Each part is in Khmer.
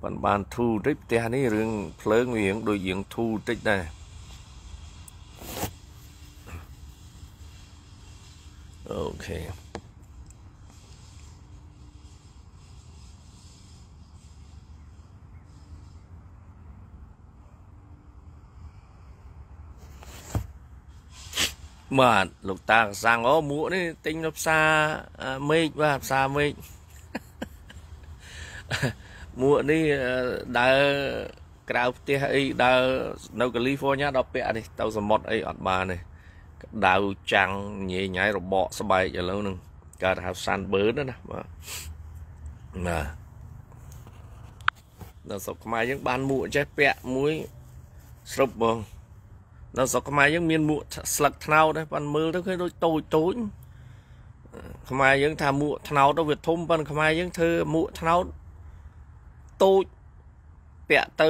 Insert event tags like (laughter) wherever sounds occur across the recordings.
bạn bàn thu trích tia này rừng phơi nguyện đối diện thu trích này ok mà lục ta sang ó mũa đấy tinh lấp xa à, mê và xa mê (laughs) មួកនេះដើរក្រៅផ្ទះអីដើរនៅកាលីហ្វ័រញ៉ាដល់ពាក់នេះទៅសមុទ្រអីអត់បានទេដៅចាំងញេញ៉ៃរបកស្បែកឥឡូវនឹងកើតហៅ Sunbird ណាបាទណានៅស្រុកខ្មែរយើងបានមួកចេះពាក់មួយស្រុបបងនៅស្រុកខ្មែរយើងមានមួកស្លឹកថ្នោតដែរប៉ាន់មើលទៅឃើញដូចតូចតូចខ្មែរយើងថាមួកថ្នោតទៅវាធំប៉ាន់ខ្មែរយើងធ្វើមួកថ្នោតតូចពាក់ទៅ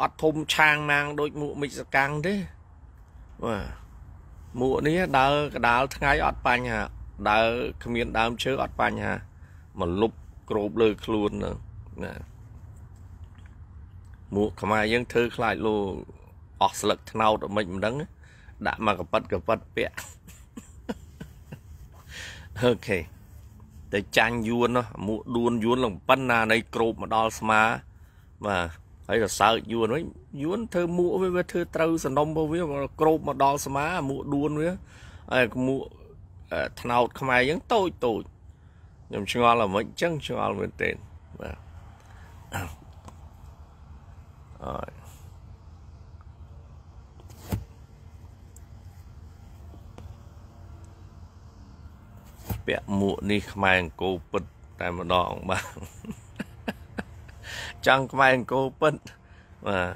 អត់ធំឆាងណាង ដូចមួកមិចសកាំងទេបាទមួកនេះដើរកដាលថ្ងៃអត់បញ្ហាដើរគ្មានដើមឈើអត់បញ្ហាមកលុបក្របលើខ្លួនហ្នឹងណាមួកខ្មែរយើងធ្វើខ្លាចលោអស់ស្លឹកថ្នោតមិនមិនដឹង ដាក់មកកប៉ិតកប៉ិតពាក់អូខេតែចាញ់យួននោះមួកដួនយួនឡើងប៉ុណ្ណានៃក្របមកដល់ស្មាបាទហើយទៅសើចយួនវិញយួនធ្វើមួកវាធ្វើត្រូវសំណុំរបស់វាក្របមកដល់ស្មាមួកដួនវាហើយមួកថ្នោតខ្មែរហ្នឹងតូចតូចខ្ញុំឆ្ងល់អាមិនចឹងឆ្ងល់មែនទេបាទអរពាក់មួកនេះខ្មែរអង្គរពិតតែម្ដងបាទចង់ខ្មែរអង្គរពិតបាទ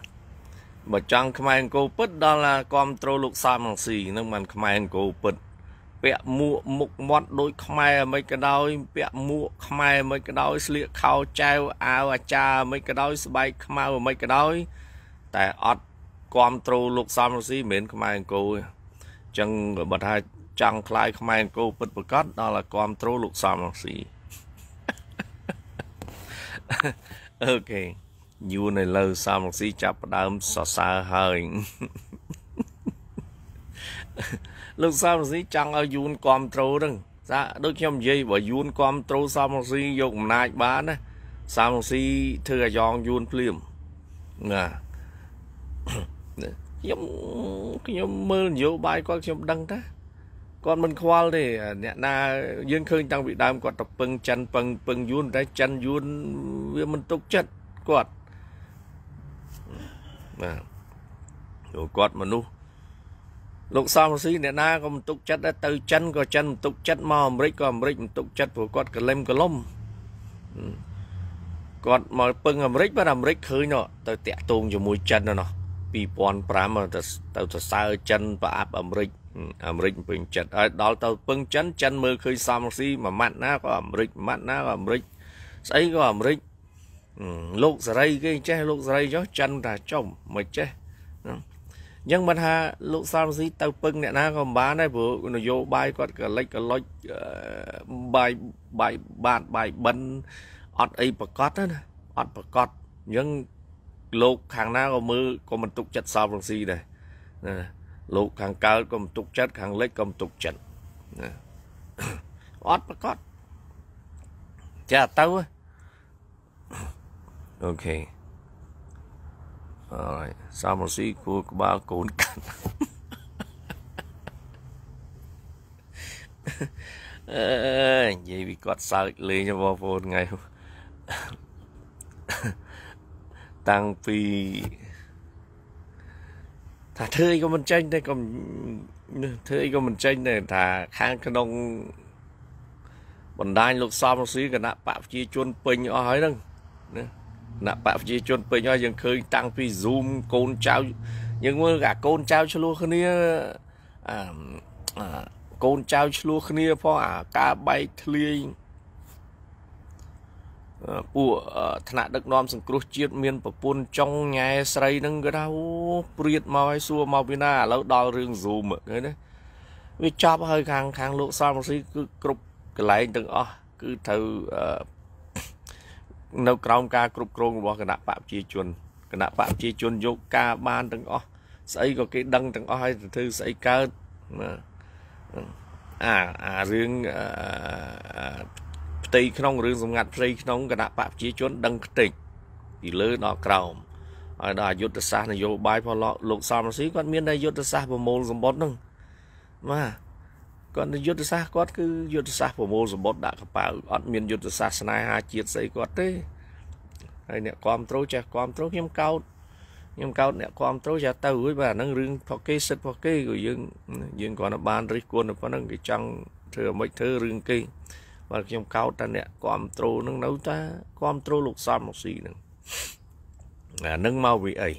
បើចង់ខ្មែរអង្គរពិតដល់ឡាគ្រប់ត្រូលលោកសំងស៊ីនឹងមិនខ្មែរអង្គរពិតពាក់មួកមុខមាត់ដូចខ្មែរមិនក៏ដោយ ពាក់មួកខ្មែរមិនក៏ដោយស្លៀកខោចែវអាវអាចារ្យមិនក៏ដោយ ស្បែកខ្មៅមិនក៏ដោយតែអត់គ្រប់ត្រូលលោកសំរងស៊ីមិនមែនខ្មែរអង្គរទេអញ្ចឹងបើថាចង់ខ្លាយខ្មែរអង្គរពិតប្រកបដល់ឲ្យគ្រប់គ្រងលោកសំរងស៊ីអូខេយូរនៅលើសំរងស៊ីចាប់ផ្ដើមសរសើរហើយលោកសំរងស៊ីចង់ឲ្យយូនគ្រប់គ្រងហ្នឹងថាដូចខ្ញុំនិយាយបើយូនគ្រប់គ្រងសំរងស៊ីយកអំណាចបានណាសំរងស៊ីធ្វើអាយ៉ងយូនភ្លាមណាខ្ញុំខ្ញុំមើលនយោបាយគាត់ខ្ញុំដឹងតាគាត់មិនខ្វល់ទេអ្នកណាយើងឃើញតាំងពីដើមគាត់ទៅពឹងចិនពឹងពឹងយួនតែចិនយួនវាមិនទុកចិត្តគាត់បាទចូលគាត់មនុស្សលោកសំរងស៊ីអ្នកណាក៏មិនទុកចិត្តដែរទៅចិនក៏ចិនមិនទុកចិត្តមកអាមេរិកក៏អាមេរិកមិនទុកចិត្តព្រោះគាត់កលឹមកលុំគាត់មកពឹងអាមេរិកបាទអាមេរិកឃើញទៅតាក់ទងជាមួយចិនណោះ2005ទៅទៅសរសើរចិនប្រអាប់អាមេរិកអាមេរិកពឹងចិត្តហើយដល់ទៅពឹងចិនចិនមើលឃើញសំស៊ីមួយម៉ាត់ណាក៏អាមេរិកម៉ាត់ណាក៏អាមេរិកស្អីក៏អាមេរិកលោកសេរីគេចេះលោកសេរីចុះចិនថាចំមិនចេះអញ្ចឹងមិនថាលោកសំស៊ីទៅពឹងអ្នកណាក៏មិនបានដែរព្រោះនយោបាយគាត់ក៏លិចក៏លុចបាយបាយបាតបាយបិនអត់អីប្រកាសណាអត់ប្រកាសអញ្ចឹងលោកខាងណាក៏មើលក៏មិនទុកចិត្តសំស៊ីដែរណាលោកខាងកើតក៏មិនទុកចិត្តខាងលិចក៏មិនទុកចិត្តណាអត់ប្រកបចាទៅអូខេអរសាមរស៊ីគួរក្បាលកូនកាន់អឺនិយាយពីគាត់សើចលេងបងប្អូនថ្ងៃតាំងពីថាធ្វើអីក៏មិនចេញតែកុំធ្វើអីក៏មិនចេញតែថាខាងក្នុងបណ្ដាញលោកសំស៊ីគណៈបកប្រជាជនពេញអស់ហើយហ្នឹងណាគណៈបកប្រជាជនពេញអស់យើងឃើញតាំងពី Zoom កូនចៅយើងមើលអាកូនចៅឆ្លោះគ្នាអាកូនចៅឆ្លោះគ្នាផងអាការបែកធ្លាយពួកថ្នាក់ដឹកនាំសង្គ្រោះជាតិមានប្រពន្ធចុងញ៉ែស្រីនឹងគេថាអូព្រៀតមកឲ្យសួរមកពីណាឥឡូវដល់រឿង Zoom ឃើញទេវាចប់ហើយខាងខាងលោកសមរស៊ីគឺគ្រប់កន្លែងទាំងអស់គឺត្រូវនៅក្រោមការគ្រប់គ្រងរបស់គណៈបកប្រជាជនគណៈបកប្រជាជនយកការបានទាំងអស់ស្អីក៏គេដឹងទាំងអស់ហើយទៅធ្វើស្អីកើតណាអាអារឿងផ្ទៃក្នុងរឿងសម្ងាត់ផ្ទៃក្នុងគណៈបកប្រជាជនដឹងខ្ទេចពីលើដល់ក្រោមហើយដល់អយុទ្ធសាស្ត្រនយោបាយផងលោកសំរងស៊ីគាត់មានតែយុទ្ធសាស្ត្រប្រមូលសម្បត្តិហ្នឹងបាទគាត់យុទ្ធសាស្ត្រគាត់គឺយុទ្ធសាស្ត្រប្រមូលសម្បត្តិដាក់កប៉ៅអត់មានយុទ្ធសាស្ត្រស្នេហាជាតិស្អីគាត់ទេហើយអ្នកគ្រប់ត្រូលចេះគ្រប់ត្រូលខ្ញុំកោតខ្ញុំកោតអ្នកគ្រប់ត្រូលចេះទៅរួចបាទហ្នឹងរឿងផកគេសិតផកគេគឺយើងយើងគ្រាន់តែបានរិះគន់ទៅប៉ុណ្្នឹងគេចង់ធ្វើអ្មេចធ្វើរឿងគេបើខ្ញុំកោតតែអ្នកគ្រប់ត្រូលនឹងនៅតែគ្រប់ត្រូលលោកសំមកស៊ីនឹងអានឹងមកវិអី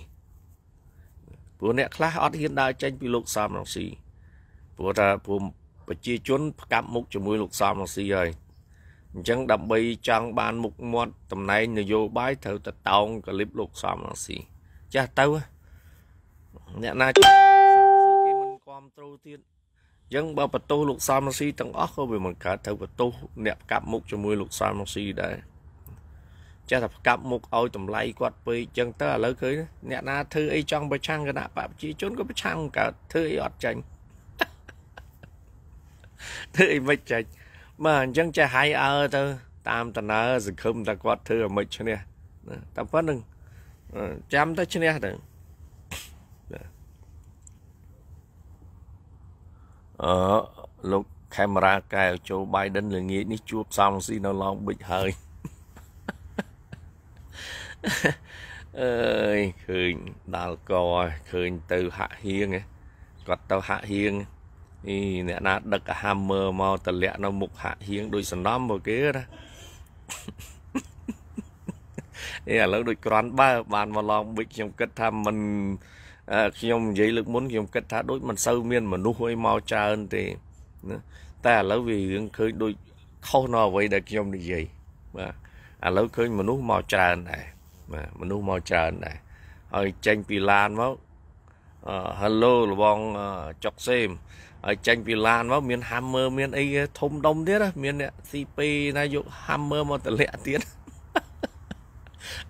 ព្រោះអ្នកខ្លះអត់ហ៊ានដើរចេញ ពីលោកសំរងស៊ីព្រោះថាព្រោះប្រជាជនផ្កាប់មុខជាមួយលោកសំរងស៊ីហើយអញ្ចឹងដើម្បីចង់បានមុខមាត់តំណែងនយោបាយត្រូវតតោងកលិបលោកសំរងស៊ីចាស់ទៅអ្នកណាគេមិនគ្រប់ត្រូលទៀតចឹងបើបន្ទោសលោកសំរងស៊ីទាំងអស់ក៏វាមិនកើតទៅបន្ទោសអ្នកកាប់មុខជាមួយលោកសំរងស៊ីដែរចេះតែកាប់មុខឲ្យតម្លៃគាត់ពេកចឹងទៅឥឡូវឃើញអ្នកណាធ្វើអីចង់ប្រឆាំងគណៈបកប្រជាជនក៏ប្រឆាំងកើតធ្វើអីអត់ចាញ់ធ្វើអីមិនចាញ់បាទអញ្ចឹងចេះហាយអើទៅតាមតនើសង្ឃឹមថាគាត់ធ្វើឲ្យមិនឈ្នះតែប៉ុណ្្នឹងចាំទៅឈ្នះទៅអឺលោកខេមរាកែវចូល Biden ល្ងាចនេះជួបសំស៊ីនៅឡងប៊ិចហើយអើយឃើញដាល់កឃើញទៅហាក់ហៀងគាត់ទៅហាក់ហៀងអីអ្នកណាដឹកហាមមើមកតលាក់នៅមុខហាក់ហៀងដូចសំណំមកគេណាអីឥឡូវដូចក្រាន់បើបានមកឡងប៊ិចខ្ញុំគិតថាមិនខ្ញុំនិយាយលើកមុនខ្ញុំគិតថាដូចមិនសូវមានមនុស្សអីមកច្រើនទេណាតែឥឡូវវារឿងឃើញដូចខុសនៅអ្វីដែលខ្ញុំនិយាយបាទឥឡូវឃើញមនុស្សមកច្រើនដែរបាទមនុស្សមកច្រើនដែរហើយចេញពីឡានមកអឺ hello លបងចុកសេមហើយចេញពីឡានមកមាន hammer មាន អីធំដុំទៀតមានអ្នក CP ណាយក hammer មកតម្លាក់ទៀត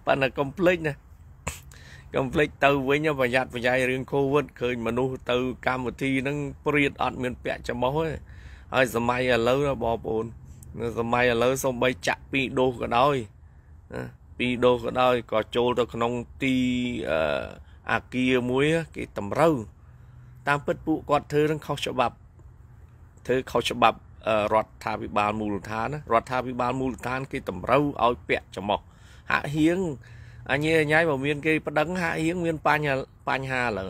ប៉ណ្ណា complete ណាកុំភ្លេចទៅវិញប្រយ័ត្នប្រយែងរឿងកូវីដឃើញមនុស្សទៅកម្មវិធីហ្នឹងព្រាតអត់មានពាក់ច្មោះទេហើយសម័យឥឡូវបងប្អូនសម័យឥឡូវសំបីចាក់ពីរដូសក៏ដោយពីរដូសក៏ដោយក៏ចូលទៅក្នុងទីអាគារមួយគេតម្រូវតាមពិតពួកគាត់ធ្វើនឹងខុសច្បាប់ធ្វើខុសច្បាប់រដ្ឋាភិបាលមូលដ្ឋានរដ្ឋាភិបាលមូលដ្ឋានគេតម្រូវឲ្យពាក់ច្រមុះហាក់ហៀងអញញ៉ៃបើមានគេប្តឹងហាក់ហៀងមានបញ្ហាបញ្ហាឡើយ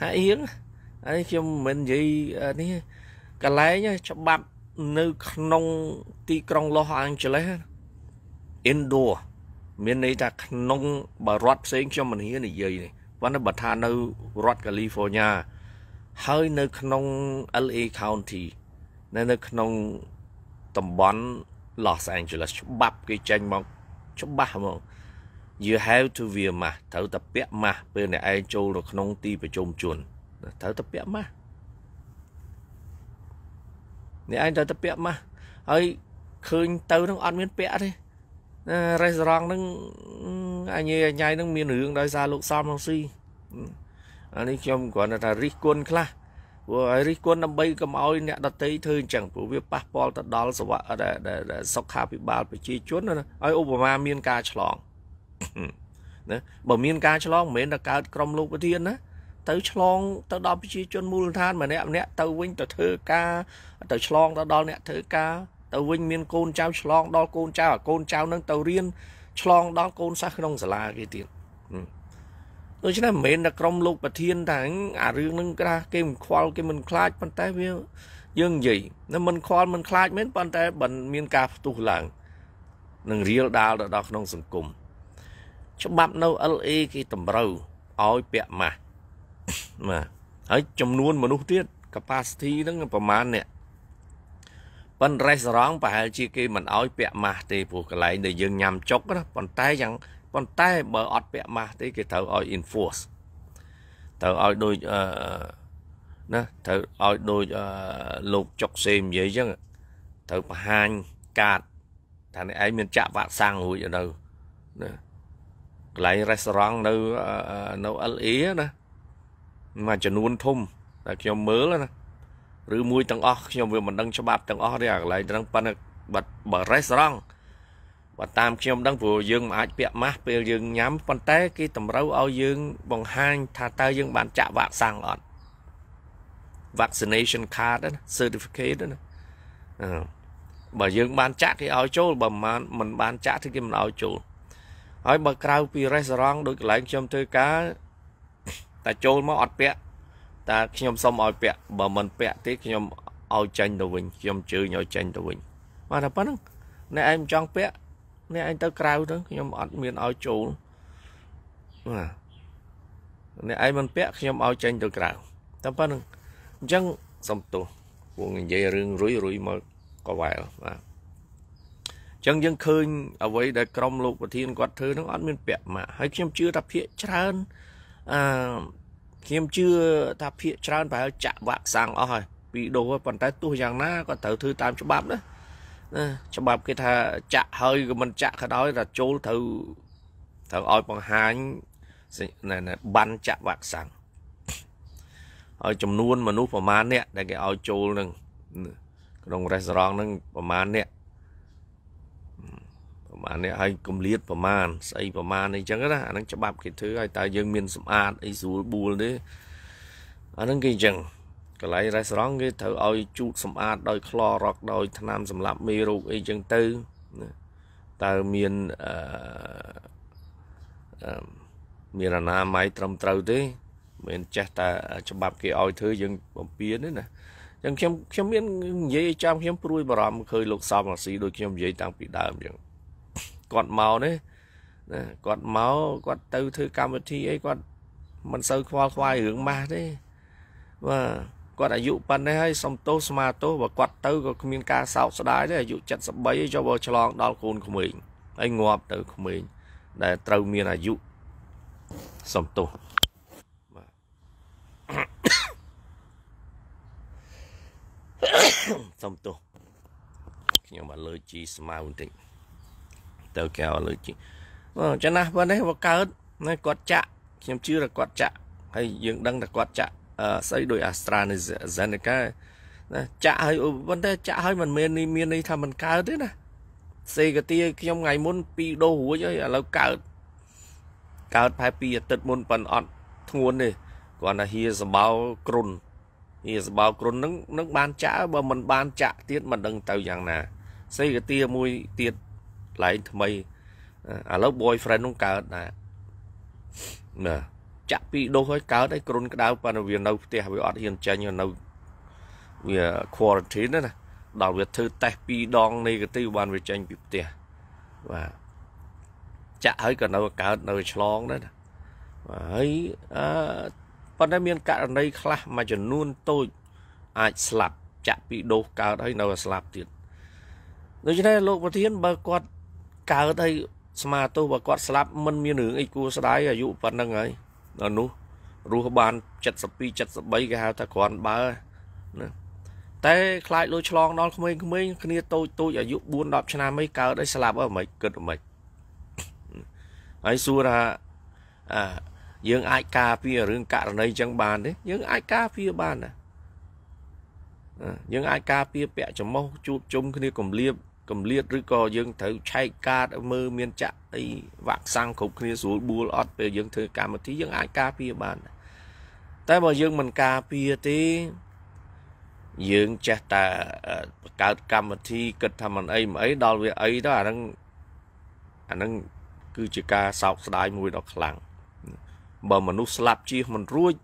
ហាក់ហៀងអានេះខ្ញុំមិននិយាយនេះកន្លែងច្បាប់នៅក្នុងទីក្រុង Los Angeles indoor មានន័យថាក្នុង បរដ្ឋផ្សេងខ្ញុំមិនហ៊ាននិយាយនេះប៉ុន្តែបើថានៅរដ្ឋ California ហើយនៅក្នុង LA County នៅនៅក្នុងតំបន់ Los Angeles ច្បាប់គេចេញមកច្បាស់ហ្មង you have to wear mask ត្រូវតែពាក់ម៉ាស់ពេលអ្នកឯងចូលទៅក្នុងទីប្រជុំជនត្រូវតែពាក់ម៉ាស់អ្នកឯងត្រូវតែពាក់ម៉ាស់ហើយឃើញទៅនឹងអត់មានពាក់ទេរេស្តូរ៉ង់នឹងអញអញនឹងមានរឿងដោយសារលោកសំរងស៊ីអានេះខ្ញុំគ្រាន់តែថារិះគន់ខ្លះព្រោះឲ្យរិះគន់ដើម្បីកុំឲ្យអ្នកដតីធ្វើអញ្ចឹងព្រោះវាប៉ះពាល់ទៅដល់សុខសុខាភិបាលប្រជាជនឲ្យឧបមាមានការឆ្លងណាបើមានការឆ្លងមិនមែនតែកើតក្រមលោកប្រធានណាទៅឆ្លងទៅដល់ប្រជាជនមូលដ្ឋានម្នាក់ម្នាក់ទៅវិញទៅធ្វើការទៅឆ្លងទៅដល់អ្នកធ្វើការទៅវិញមានកូនចៅឆ្លងដល់កូនចៅកូនចៅនឹងទៅរៀនឆ្លងដល់កូនសិស្សក្នុងសាលាគេទៀតដូច្នេះមិនមែនតែក្រមលោក ប្រធានតែអារឿងនឹងក្រាស់គេមិនខ្វល់គេមិនខ្លាចប៉ុន្តែវាយើងនិយាយមិនខ្វល់មិនខ្លាចមែនប៉ុន្តែបើមានការផ្ទុះឡើងនឹងរៀលដាលទៅដល់ក្នុងសង្គមច្បាប់នៅ LA គេតម្រូវឲ្យ ពាក់ម៉ាស់បាទហើយចំនួនមនុស្សទៀត capacity ហ្នឹងប្រហែលអ្នកប៉ុន្តែ restaurant ប្រហែលជាគេមិនឲ្យពាក់ម៉ាស់ទេព្រោះកន្លែងដែលយើងញ៉ាំចុកណាប៉ុន្តែយ៉ាងប៉ុន្តែបើអត់ពាក់ម៉ាស់ទេគេត្រូវឲ្យ enforce ត្រូវឲ្យដូចអឺណាត្រូវឲ្យដូចអឺលោកចុកសេនិយាយចឹងត្រូវបង្ហាញកាតថានេះឯងមានចាក់វ៉ាក់សាំងរួចនៅណាកន្លែង restaurant នៅនៅ LA ណាមួយចំនួនធំដែលខ្ញុំមើលណាឬមួយទាំងអស់ខ្ញុំវាមិនដឹងច្បាប់ទាំងអស់ទេអាកន្លែងហ្នឹងប៉ិនបើបើ restaurant បើតាមខ្ញុំដឹងព្រោះយើងមិនអាចពាក់ម៉ាស់ពេលយើងញ៉ាំប៉ុន្តែគេតម្រូវឲ្យយើងបង្ហាញថាតើយើងបានចាក់វ៉ាក់សាំងអត់ vaccination card ណា certificate ណាបើយើងបានចាក់គេឲ្យចូលបើមិនបានចាក់គឺគេមិនឲ្យចូលហើយបើក្រៅពី restaurant ដូចកន្លែងខ្ញុំធ្វើការតែចូលមកអត់ពាក់តែខ្ញុំសុំឲ្យពាក់បើមិនពាក់ទេខ្ញុំឲ្យចាញ់ទៅវិញ ខ្ញុំជឿញឲ្យចាញ់ទៅវិញបាទតែប៉ុណ្្នឹងអ្នកឯងចង់ពាក់អ្នកឯងទៅក្រៅទៅខ្ញុំអត់មានឲ្យចូលបាទអ្នកឯងមិនពាក់ខ្ញុំឲ្យចេញទៅក្រៅតែប៉ុណ្្នឹងអញ្ចឹងសំទោសពួកនិយាយរឿងរុយរុយមកកវ៉ែលបាទចឹងយើងឃើញអ្វីដែលក្រមលោកប្រធានគាត់ធ្វើហ្នឹងអត់មានពាក់ម៉ាក់ហើយខ្ញុំជឿថាភាកច្រើនអឺខ្ញុំជឿថាភាកច្រើនប្រហែលចាក់វ៉ាក់សាំងអស់ហើយពីដូរហើយប៉ុន្តែទោះយ៉ាងណាក៏ត្រូវធ្វើតាមច្បាប់ណាណាច្បាប់គេថាចាក់ហើយក៏មិនចាក់ក៏ដោយតែចូលត្រូវត្រូវឲ្យបង្ហាញបានចាក់វ៉ាក់សាំងហើយចំនួនមនុស្សប្រមាណអ្នកដែលគេឲ្យចូលនឹងក្នុងរេស្តូរ៉ង់នឹងប្រមាណអ្នកអានេះឲ្យកំលៀតប្រមាណស្អីប្រមាណអីចឹងណាអានឹងច្បាប់គេធ្វើឲ្យតើយើងមានសម្អាតអីស្រួលបួលទេអានឹងគេអញ្ចឹងកន្លែងរ៉េស្តរ៉ង់គេត្រូវឲ្យជូតសម្អាតដោយក្លរ៉ុកដោយថ្នាំសម្លាប់មេរោគអីចឹងទៅតើមានអឺមានអនាម័យត្រឹមត្រូវទេមិនចេះតែច្បាប់ គេឲ្យធ្វើយើងបំពេញទេណាចឹងខ្ញុំខ្ញុំមាននិយាយចាំខ្ញុំព្រួយបារម្ភឃើញលោកសំអាស៊ីដូចខ្ញុំនិយាយតាំងពីដើមចឹងគាត់មកនេះណាគាត់មកគាត់ទៅធ្វើកម្មវិធីអីគាត់មិនសូវខ្វល់ខ្វាយរឿងម៉ាស់ទេបាទគាត់អាយុប៉ុណ្ណេះហើយសំទោសស្មាទោសបើគាត់ទៅក៏គ្មានការសោកស្ដាយទេអាយុ73ហើយចូលបើឆ្លង ដល់កូន ក្មេងហើយងាប់ទៅ ក្មេងដែលត្រូវមានអាយុសំទោសបាទសំទោសខ្ញុំមកលើជីស្មៅបន្តិចទៅក្រៅលើជីចំណាស់ប៉ុណ្ណេះវាកើតណាគាត់ចាក់ខ្ញុំជឿថាគាត់ចាក់ហើយយើងដឹងថាគាត់ចាក់ស្អីដោយ AstraZeneca ណាចាក់ហើយប៉ុន្តែចាក់ហើយមិនមែនមានន័យថាមិនកើតទេណា សេកទាខ្ញុំថ្ងៃមុន2ដូសរួចហើយឥឡូវកើតកើតផែ2អាទិត្យមុនប៉ុនអត់ធ្ងន់ទេគាត់ថាហៀសបោគ្រុនហៀសបោគ្រុននឹងនឹងបានចាក់បើមិនបានចាក់ទៀតមិនដឹងទៅយ៉ាងណាសេកទាមួយទៀតប្លែងថ្មីឥឡូវ boyfriend នោះកើតណាណាចាក់ពីរដុសហើយកើតហើយគ្រុនក្តៅប៉ណ្ណវានៅផ្ទះវាអត់ហ៊ានចេញនៅវា quarantine ណាដល់វាធ្វើតេស្តពីរដង negative បានវាចេញពីផ្ទះបាទចាក់ហើយក៏នៅកើត នៅឆ្លងដែរណាហើយអឺប៉ុន្តែមានករណីខ្លះមួយចំនួនតូចអាចស្លាប់ចាក់ពីរដុសកើតហើយនៅស្លាប់ទៀតដូច្នេះលោកប្រធានបើគាត់កើតហើយស្មាទោសបើគាត់ស្លាប់មិនមានរឿងអីគួរស្ដាយអាយុប៉ុណ្្នឹងហើយដល់នោះរស់បាន72 73គេហៅថាគ្រាន់បើណាតែខ្លាចលុយឆ្លងដល់ក្មេងៗគ្នាតូចតូចអាយុ4 10ឆ្នាំអីកើតឲ្យស្លាប់អីមិនគិតមិនហើយសួរថាអាយើងអាចការពាររឿងករណីចឹងបានទេយើងអាចការពារបានណាយើងអាចការពារពាក់ចំមុះជួបជុំគ្នាគម្លាបកម្លៀតឬក៏យើងត្រូវឆែកកាតមើលមានចាក់អីវ៉ាក់សាំងគ្រប់គ្នាស្រួលបួលអត់ពេលយើងធ្វើកម្មវិធីយើងអាចការពារបាន តែបើយើងមិនការពារទេ យើងចេះតែបង្កើតកម្មវិធីគិតថាមិនអីមិនអីដល់វាអីទៅអាហ្នឹងអាហ្នឹងគឺជាការសោកស្ដាយមួយដ៏ខ្លាំងបើមនុស្សស្លាប់ជៀសមិនរួច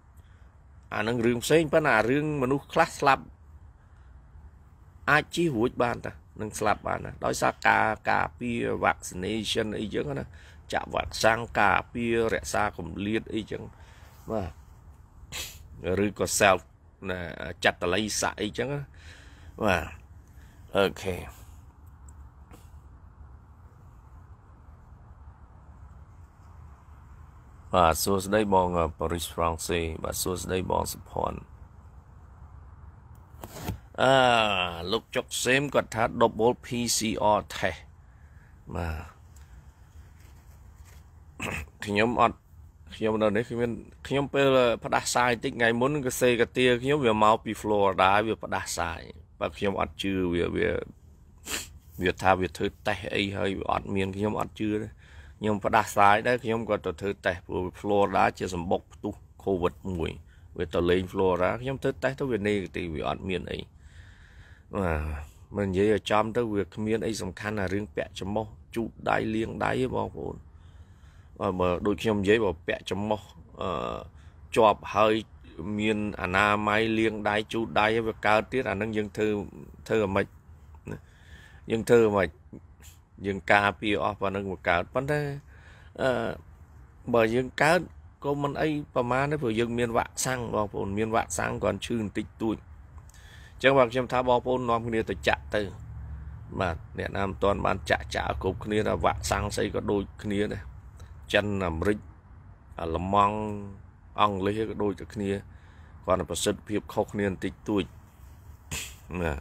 អានឹងរឿងផ្សេងប៉ុន្តែអារឿងមនុស្សខ្លះស្លាប់អាចជិះរួចបានតានឹងស្លាប់បានណាដោយសារការការពារ vaccination អីចឹងណាចាក់វ៉ាក់សាំងការពាររក្សាកម្លៀតអីចឹងបាទឬក៏ self ណាចាត់តល័យសាក់អីចឹងណាបាទអូខេបាទសួស្តីបងប៉ារីសហ្វ្រង់សេ បាទសួស្តីបងសុផាន់អឺលោកចុកសេមគាត់ថា double PCR test បាទខ្ញុំអត់ខ្ញុំនៅនេះខ្ញុំខ្ញុំពេល ផ្ដាសាយតិចថ្ងៃមុនក៏សេកាទាខ្ញុំវាមកពី Florida វាផ្ដាសាយបើខ្ញុំអត់ជឿវាវាវាថាវាធ្វើតេស្តអីហើយវាអត់មានខ្ញុំអត់ជឿទេខ្ញុំផ្ដាសាយដែរខ្ញុំក៏ទៅធ្វើតេស្តព្រោះ Florida ជាសម្បុកផ្ទុះ COVID មួយវាទៅលេង Florida ខ្ញុំធ្វើតេស្តទៅវា negative វាអត់មានអីបាទមិននិយាយឲ្យចំទៅវាគ្មានអីសំខាន់ណារឿងពាក់ច្មោះជូតដៃលាងដៃទេបងប្អូនបាទបើដូចខ្ញុំនិយាយបើពាក់ច្មោះអឺជាប់ហើយមានអនាម័យលាងដៃជូតដៃវាកើតទៀតអានឹងយើងធ្វើធ្វើអាម៉េចយើងធ្វើអាម៉េចយើងការពារអស់ប៉ណ្ណឹងវាកើតប៉ុន្តែអឺបើយើងកើតក៏មិនអីប្រមាណទេព្រោះយើងមានវាក់សាំងបងប្អូនមានវាក់សាំងគាត់ឈឺបន្តិចតួចអញ្ចឹងបាទខ្ញុំថាបងប្អូននាំគ្នាទៅចាក់ទៅបាទអ្នកណាមិនទាន់បានចាក់ចាក់គ្រប់គ្នាថាវ៉ាក់សាំងស្អីក៏ដូចគ្នាដែរចិនអាមេរិកលម៉ង់អង់គ្លេសក៏ដូចតែគ្នាគាត់ប្រសិទ្ធភាពខុសគ្នាបន្តិចតួចណា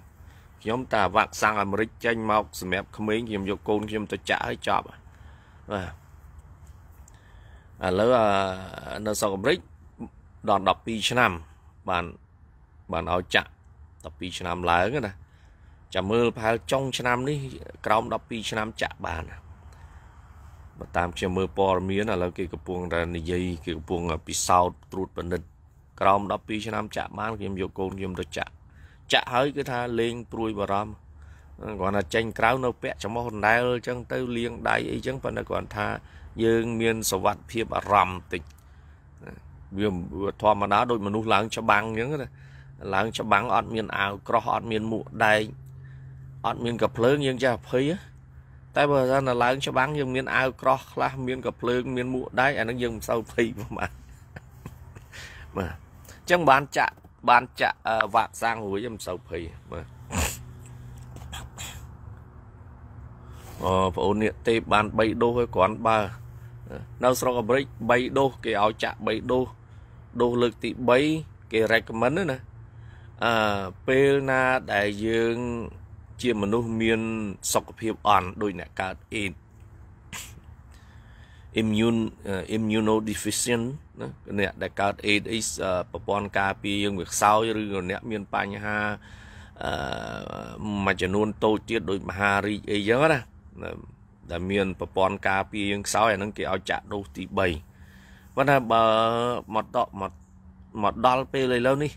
ខ្ញុំតាវ៉ាក់សាំងអាមេរិកចេញមកសម្រាប់ក្មេងខ្ញុំយកកូនខ្ញុំទៅចាក់ឲ្យចប់បាទឥឡូវនៅស្រុកអាមេរិកដល់12ឆ្នាំ បានបានឲ្យចាក់12ឆ្នាំឡើងណាចាំមើលប្រហែលចុង ឆ្នាំនេះ ក្រោម12ឆ្នាំចាក់បានបើតាមខ្ញុំមើលព័ត៌មានឥឡូវគេកំពុងតែនិយាយគេកំពុងពិសោធន៍ត្រួតពិនិត្យក្រោម12ឆ្នាំ ចាក់បានខ្ញុំយកកូនខ្ញុំទៅចាក់ចាក់ហើយគឺថាលេងព្រួយបារម្ភគាត់ថាចេញក្រៅនៅពាក់ចំោះដដែលអញ្ចឹងទៅលាងដៃអីអញ្ចឹងប៉ុន្តែគាត់ថាយើង មានសវត្ថភាពអារម្មណ៍តិចវាធម្មតាដូចមនុស្សឡើងច្បាំងអញ្ចឹងណាឡើងច្បាំងអត់មានអាវក្រោះអត់មានមួកដែកអត់មានកាភ្លើងយើងចេះភ័យតែបើថានៅឡើងច្បាំងយើងមានអាវក្រោះខ្លះមានកាភ្លើងមានមួកដែកអានឹងយើងមិនសូវភ័យប្រហែលបាទអញ្ចឹងបានចាក់បានចាក់វ៉ាក់សាំងរួចមិនសូវភ័យបាទអូបងអូននេះទេ បាន3ដុសហើយគ្រាន់បើនៅស្រុកអាមេរិក3ដុសគេឲ្យចាក់3ដុសដុសលើកទី3គេ recommend ណាអឺពេលណាដែលយើងជាមនុស្សមានសុខភាពអន់ដោយអ្នកកើតអេត immune immunodeficient ណាអ្នកដែលកើត AIDS ប្រព័ន្ធការពារយើងវាខ្សោយឬក៏អ្នកមានបញ្ហាអឺមួយចំនួនតូចទៀតដោយមហារីកអីចឹងណាដែលមានប្រព័ន្ធការពារយើងខ្សោយអាហ្នឹងគេឲ្យចាក់ដូសទី3ប៉ុន្តែបើមកតមកមកដល់ពេលឥឡូវនេះ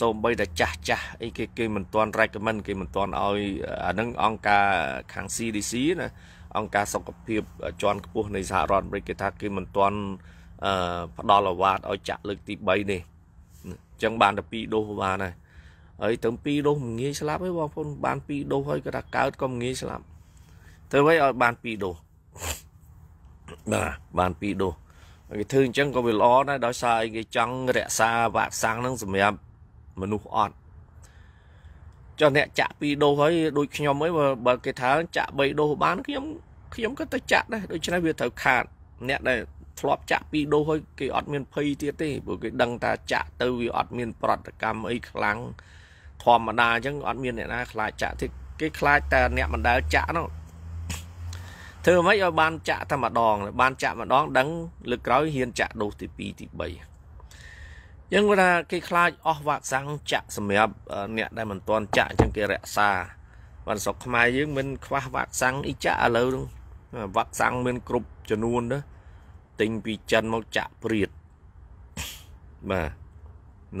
សូម្បីតែចាស់ចាស់អីគេគេមិនទាន់ recommend គេមិនទាន់ឲ្យអាហ្នឹងអង្គការខាង CDC ណាអង្គការ សុខភាពជាន់ខ្ពស់នៃសហរដ្ឋអាមេរិកគេថា គេមិនទាន់ផ្ដល់អវ៉ាតឲ្យចាក់លើកទី3នេះអញ្ចឹងបានតែ2ដូសបានហើយហើយទាំង2ដូសមិនងាយស្លាប់ទេបងប្អូនបាន2ដូសហើយក៏ថាកើតក៏មិនងាយស្លាប់ធ្វើឲ្យឲ្យបាន2ដូសបាទបាន2ដូសគេធ្វើអញ្ចឹងក៏វាល្អដែរដោយសារអីគេចង់រក្សាវ៉ាក់សាំងហ្នឹងសម្រាប់មនុស្សអត់ចុះអ្នកចាក់2ដូសហើយ ដូចខ្ញុំអីបើគេថាចាក់3ដូសបានខ្ញុំខ្ញុំក៏ទៅចាក់ដែរដូច្នេះវាត្រូវខាត អ្នកដែលធ្លាប់ចាក់2ដូសហើយគេអត់មានភ័យទៀតទេព្រោះគេដឹងថាចាក់ទៅវាអត់មាន ប្រតិកម្មអីខ្លាំងធម្មតាអញ្ចឹងអត់មានអ្នកណាខ្លាចចាក់ទេគេខ្លាចតែអ្នកមិនដែលចាក់នោះធ្វើម៉េចឲ្យបានចាក់តែម្ដងបានចាក់ម្ដង ដឹងលើកក្រោយហ៊ានចាក់ដូសទី2ទី3យើងគាត់ថាគេខ្លាចអស់វ៉ាក់សាំងចាក់សម្រាប់អ្នកដែលមិនទាន់ចាក់អញ្ចឹងគេរក្សាបានស្រុកខ្មែរយើងមិនខ្វះវ៉ាក់សាំងអីចាក់ឥឡូវហ្នឹងវ៉ាក់សាំងមានគ្រប់ចំនួនណាទិញពីចិនមកចាក់ព្រាតបាទ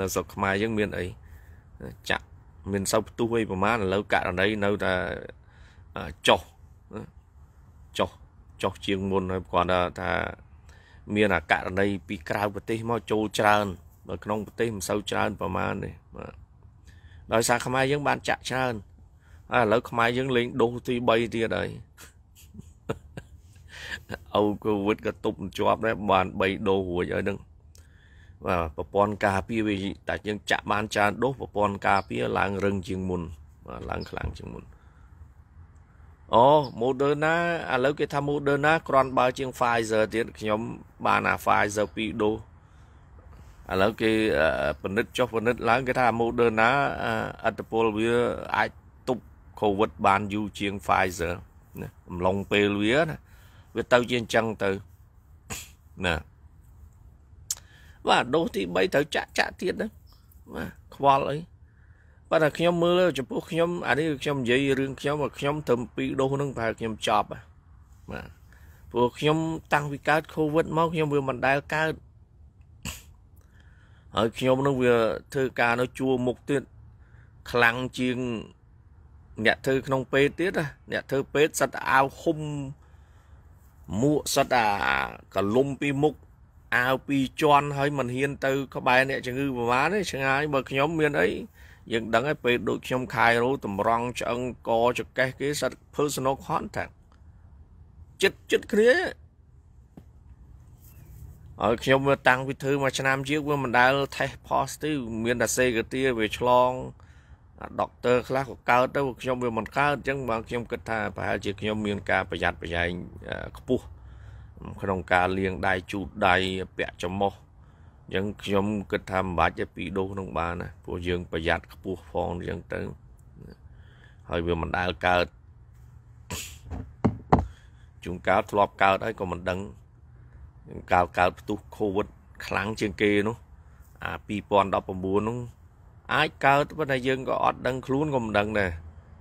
នៅស្រុកខ្មែរយើង មានអីចាក់មានសូវផ្ទុះអីប្រហែលឥឡូវករណីនៅតែចុះចុះចុះជាងមុនហើយគាត់ថាមានអាករណីពីក្រៅប្រទេសមកចូលច្រើននៅក្នុងប្រទេសមិនសូវច្រើនប្រមាណទេបាទដោយសារខ្មែរយើងបានចាក់ច្រើនហើយឥឡូវខ្មែរយើងលេងដុសទី3ទៀតហើយអូកូវីដក៏ទប់ជាប់ដែរបាន3ដុសរួចហើយនឹងបាទប្រព័ន្ធការពារវាតែយើងចាក់បានច្រើនដុសប្រព័ន្ធការពារឡើងរឹង ជាងមុនបាទឡើងខ្លាំងជាងមុនអូ Moderna ឥឡូ w គេថា Moderna គ្រាន់បើជាង Pfizer ទៀតខ្ញុំបានអា Pfizer 2ដុសឥឡូវគេពិនិត្យចុះពិនិត្យឡើងគេថា Moderna អត្តពលវាអាចទប់ COVID បានយូរជាង Pfizer ណាអំឡុងពេលវាណាវាទៅជាអញ្ចឹងទៅណាបាទដូសទី3ត្រូវចាក់ចាក់ទៀតណាបាទខ្វល់អីបាទតែខ្ញុំមើលចំពោះខ្ញុំអានេះខ្ញុំនិយាយរឿងខ្ញុំខ្ញុំត្រឹម2ដូសហ្នឹងប្រហែលខ្ញុំចប់បាទព្រោះខ្ញុំតាំងពីកើត COVID មកខ្ញុំវាមិនដែលកើតហើយខ្ញុំនឹងវាធ្វើការនៅជួមុខទៀតខ្លាំងជាងអ្នកធ្វើក្នុងពេទ្យទៀតអ្នកធ្វើពេទ្យសិតអាវហុំមួកសិតអាកលុំពីមុខអាវពីរជាន់ហើយមិនហ៊ានទៅក្បែរអ្នកជំងឺប្រហែលទេឆ្ងាយបើខ្ញុំមានអីយើងដឹងហើយពេលដូចខ្ញុំខាយរោតម្រង់ឆ្អឹងកចកេះគេសិត personal contact ចិត្តចិត្តគ្នាហើយខ្ញុំតាំងពីធ្វើមួយឆ្នាំជាងវាមិនដែលថេសផុសទេមានតែសេកាទាវាឆ្លងដុកទ័រខ្លះក៏កើតទៅខ្ញុំវាមិនកើតអញ្ចឹងបងខ្ញុំគិតថាប្រហែលជាខ្ញុំមានការប្រយ័ត្នប្រយែងខ្ពស់ក្នុងការលាងដៃជូតដៃពាក់ចំមុះអញ្ចឹងខ្ញុំគិតថាមិនបាច់ទេពីរដូសក្នុងបានណាព្រោះយើងប្រយ័ត្នខ្ពស់ផងអញ្ចឹងទៅហើយវាមិនដែលកើតជួនកាលធ្លាប់កើតហើយក៏មិនដឹងកើតកើតផ្ទុះ COVID ខ្លាំងជាងគេនោះអា2019នោះអាចកើតប៉ុន្តែយើងក៏អត់ដឹងខ្លួនក៏មិនដឹងដែរ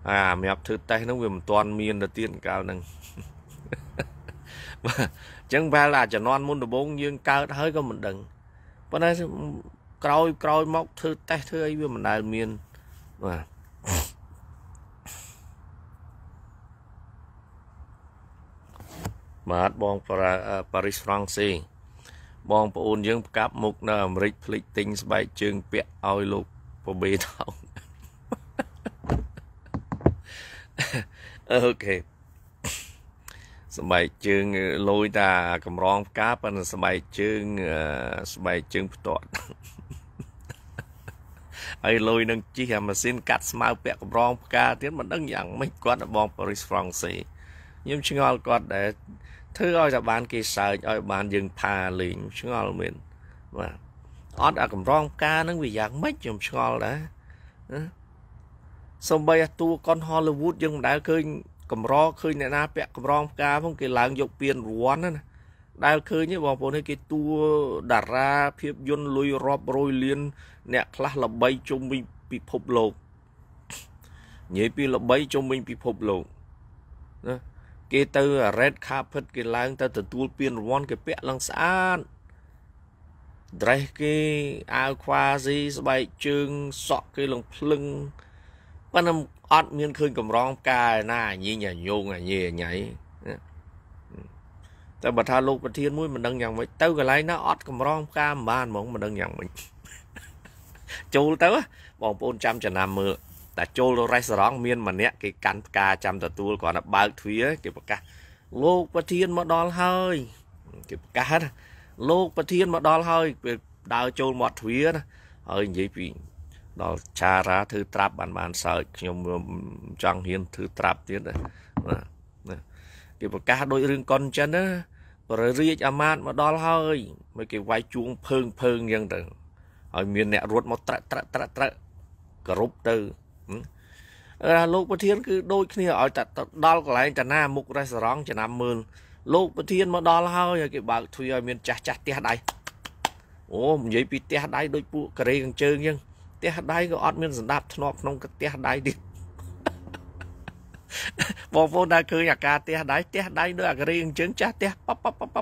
អាសម្រាប់ធ្វើតេស្តនោះវាមិនទាន់មានទៅទៀតកាលហ្នឹងបាទអញ្ចឹងវាអាចជំនាន់មុនដំបូងយើងកើតហើយក៏មិនដឹងប៉ុន្តែក្រោយក្រោយមកធ្វើតេស្តធ្វើអីវាមិនដែលមានបាទបាទបងប៉ារីសហ្វ្រង់សេបងប្អូនយើងផ្កាប់មុខនៅអាមេរិកភ្លេចទិញស្បែកជើងពាក់ឲ្យលោកបបេថោងអូខេស្បែកជើងលយតាកម្រងផ្កាប៉ុន្តែស្បែកជើងស្បែកជើងផ្ទាត់ហើយលយនឹងជិះអាម៉ាស៊ីនកាត់ស្មៅពាក់កម្រងផ្កាទៀតមិនដឹងយ៉ាងម៉េចគាត់បងប៉ារីសហ្វ្រង់សេខ្ញុំឆ្ងល់គាត់ដែរធ្វើឲ្យតែបាន គេសើចឲ្យ បានយើងផាលេងឆ្ងល់មែនបាទអត់អាកម្រងផ្កាហ្នឹងវាយ៉ាងម៉េចខ្ញុំឆ្ងល់ដែរណាសំបីតួកុន Hollywood យើងមិនដែលឃើញកម្រឃើញអ្នកណា ពាក់កម្រងផ្កាផងគេឡើងយកពានរង្វាន់ណាដែលឃើញបងប្អូននេះគេតួតារាភាពយន្តលុយរាប់រយលាន អ្នកខ្លះល្បីជុំវិញពិភពលោកនិយាយពីល្បីជុំវិញពិភពលោកណាគេទៅ red carpet គេឡើងទៅទទួលពានរង្វាន់គេពាក់ឡើងស្អាត dress គេអាវខ្វាស៊ីស្បែកជើងសក់គេឡើងភ្លឹងប៉ុន្តែអត់មានឃើញកម្រងផ្កាឯណាញីញញងញីញ៉ៃតែបើថាលោកប្រធានមួយមិនដឹងយ៉ាងម៉េចទៅកន្លែងណាអត់កម្រងផ្កាមិនបានហ្មងមិនដឹងយ៉ាងម៉េចចូលទៅបងប្អូនចាំចំណាំមើលតែចូលរ៉េស្តូរ៉ង់មានម្នាក់គេកាន់ផ្កាចាំទទួលគ្រាន់តែបើកទ្វារគេប្រកាសលោកប្រធានមកដល់ហើយគេប្រកាសលោកប្រធានមកដល់ហើយ ពេលដើរចូលមាត់ទ្វារណាហើយនិយាយពីដល់ចារាធ្វើត្រាប់បានបានសើចខ្ញុំចង់ហ៊ានធ្វើត្រាប់ទៀតណាគេប្រកាសដោយរឿងកុនចិនណាប្ររាជអាមាត្យមកដល់ហើយមកគេវាយជួងភើងភើងអញ្ចឹងទៅហើយមានអ្នករត់មកត្រាក់ត្រាក់ត្រាក់ត្រាក់គោរពទៅថាលោកប្រធានគឺដូចគ្នាឲ្យតែដល់កន្លែងតាណាមុខរេស្តូរ៉ង់ចំណាំមើលលោកប្រធានមកដល់ហើយឲ្យគេបើកទ្វារឲ្យមានចាស់ចាស់ផ្ទះដៃអូនិយាយពីផ្ទះដៃដូចពួកកូរ៉េកញ្ជើងអញ្ចឹងផ្ទះដៃក៏អត់មានសម្ដាប់ធ្នាប់ក្នុងផ្ទះដៃទៀតបងប្អូនដែលឃើញអាការផ្ទះដៃផ្ទះដៃដូចអាកូរ៉េកញ្ជើងចាស់ផ្ទះប៉ប៉ប៉ប៉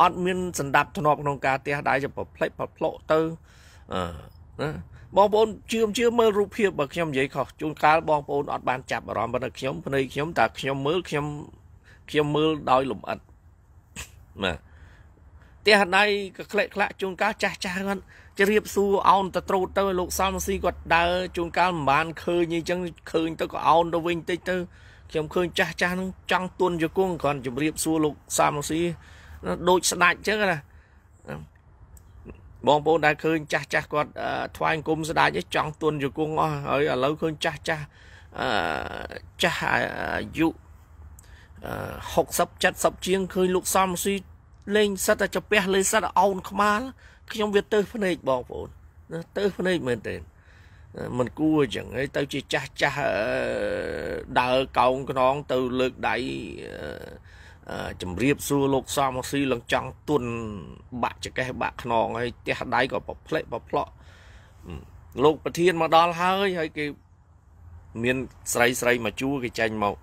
អត់មានសម្ដាប់ធ្នាប់ក្នុងការផ្ទះដៃទៅផ្លេចផ្លក់ទៅអឺណាបងប្អូនជឿមជឿមើលរូបភាពបើខ្ញុំនិយាយខុសជួនកាលបងប្អូនអត់បានចាប់អារម្មណ៍ប៉ុន្តែខ្ញុំភ្នែកខ្ញុំតើខ្ញុំមើលខ្ញុំខ្ញុំមើលដោយលំអិតបាទផ្ទះដៃក៏ក្លែកក្លាក់ជួនកាលចាស់ចាស់គាត់ជ្រាបសួរអោនទៅត្រូតទៅលោកសំស៊ីគាត់ដើរជួនកាលមិនបានឃើញអីចឹងឃើញទៅក៏អោនទៅវិញតិចទៅ ខ្ញុំឃើញចាស់ចាស់នឹងចង់ទុនជង្គង់គាត់ជម្រាបសួរលោកសំស៊ីដូចស្ដាច់ចឹងណាបងប្អូនដែលឃើញចាស់ចាស់គាត់ថ្វាយគុំស្ដាច់ចង់ទុនជង្គង់អស់ហើយឥឡូវឃើញចាស់ចាស់អឺចាស់អាយុ60 70ជាងឃើញលោកសំស៊ីលេងសិតតែចពះលេងសិតអោនខ្មាលខ្ញុំវាទៅភ្នែកបងប្អូនទៅភ្នែកមែនទេមិនគួរអញ្ចឹងហើយទៅជាចាស់ចាស់ដើរកោងខ្នងទៅលើកដៃអឺជំរាបសួរលោកសំស៊ីឡើងចង់ទុនបាក់ចកេះបាក់ខ្នងហើយផ្ទះដៃក៏ប្រផ្លេចប្រផ្លក់លោកប្រធានមកដល់ហើយហើយគេមានស្រីស្រីមកជួគេចាញ់មក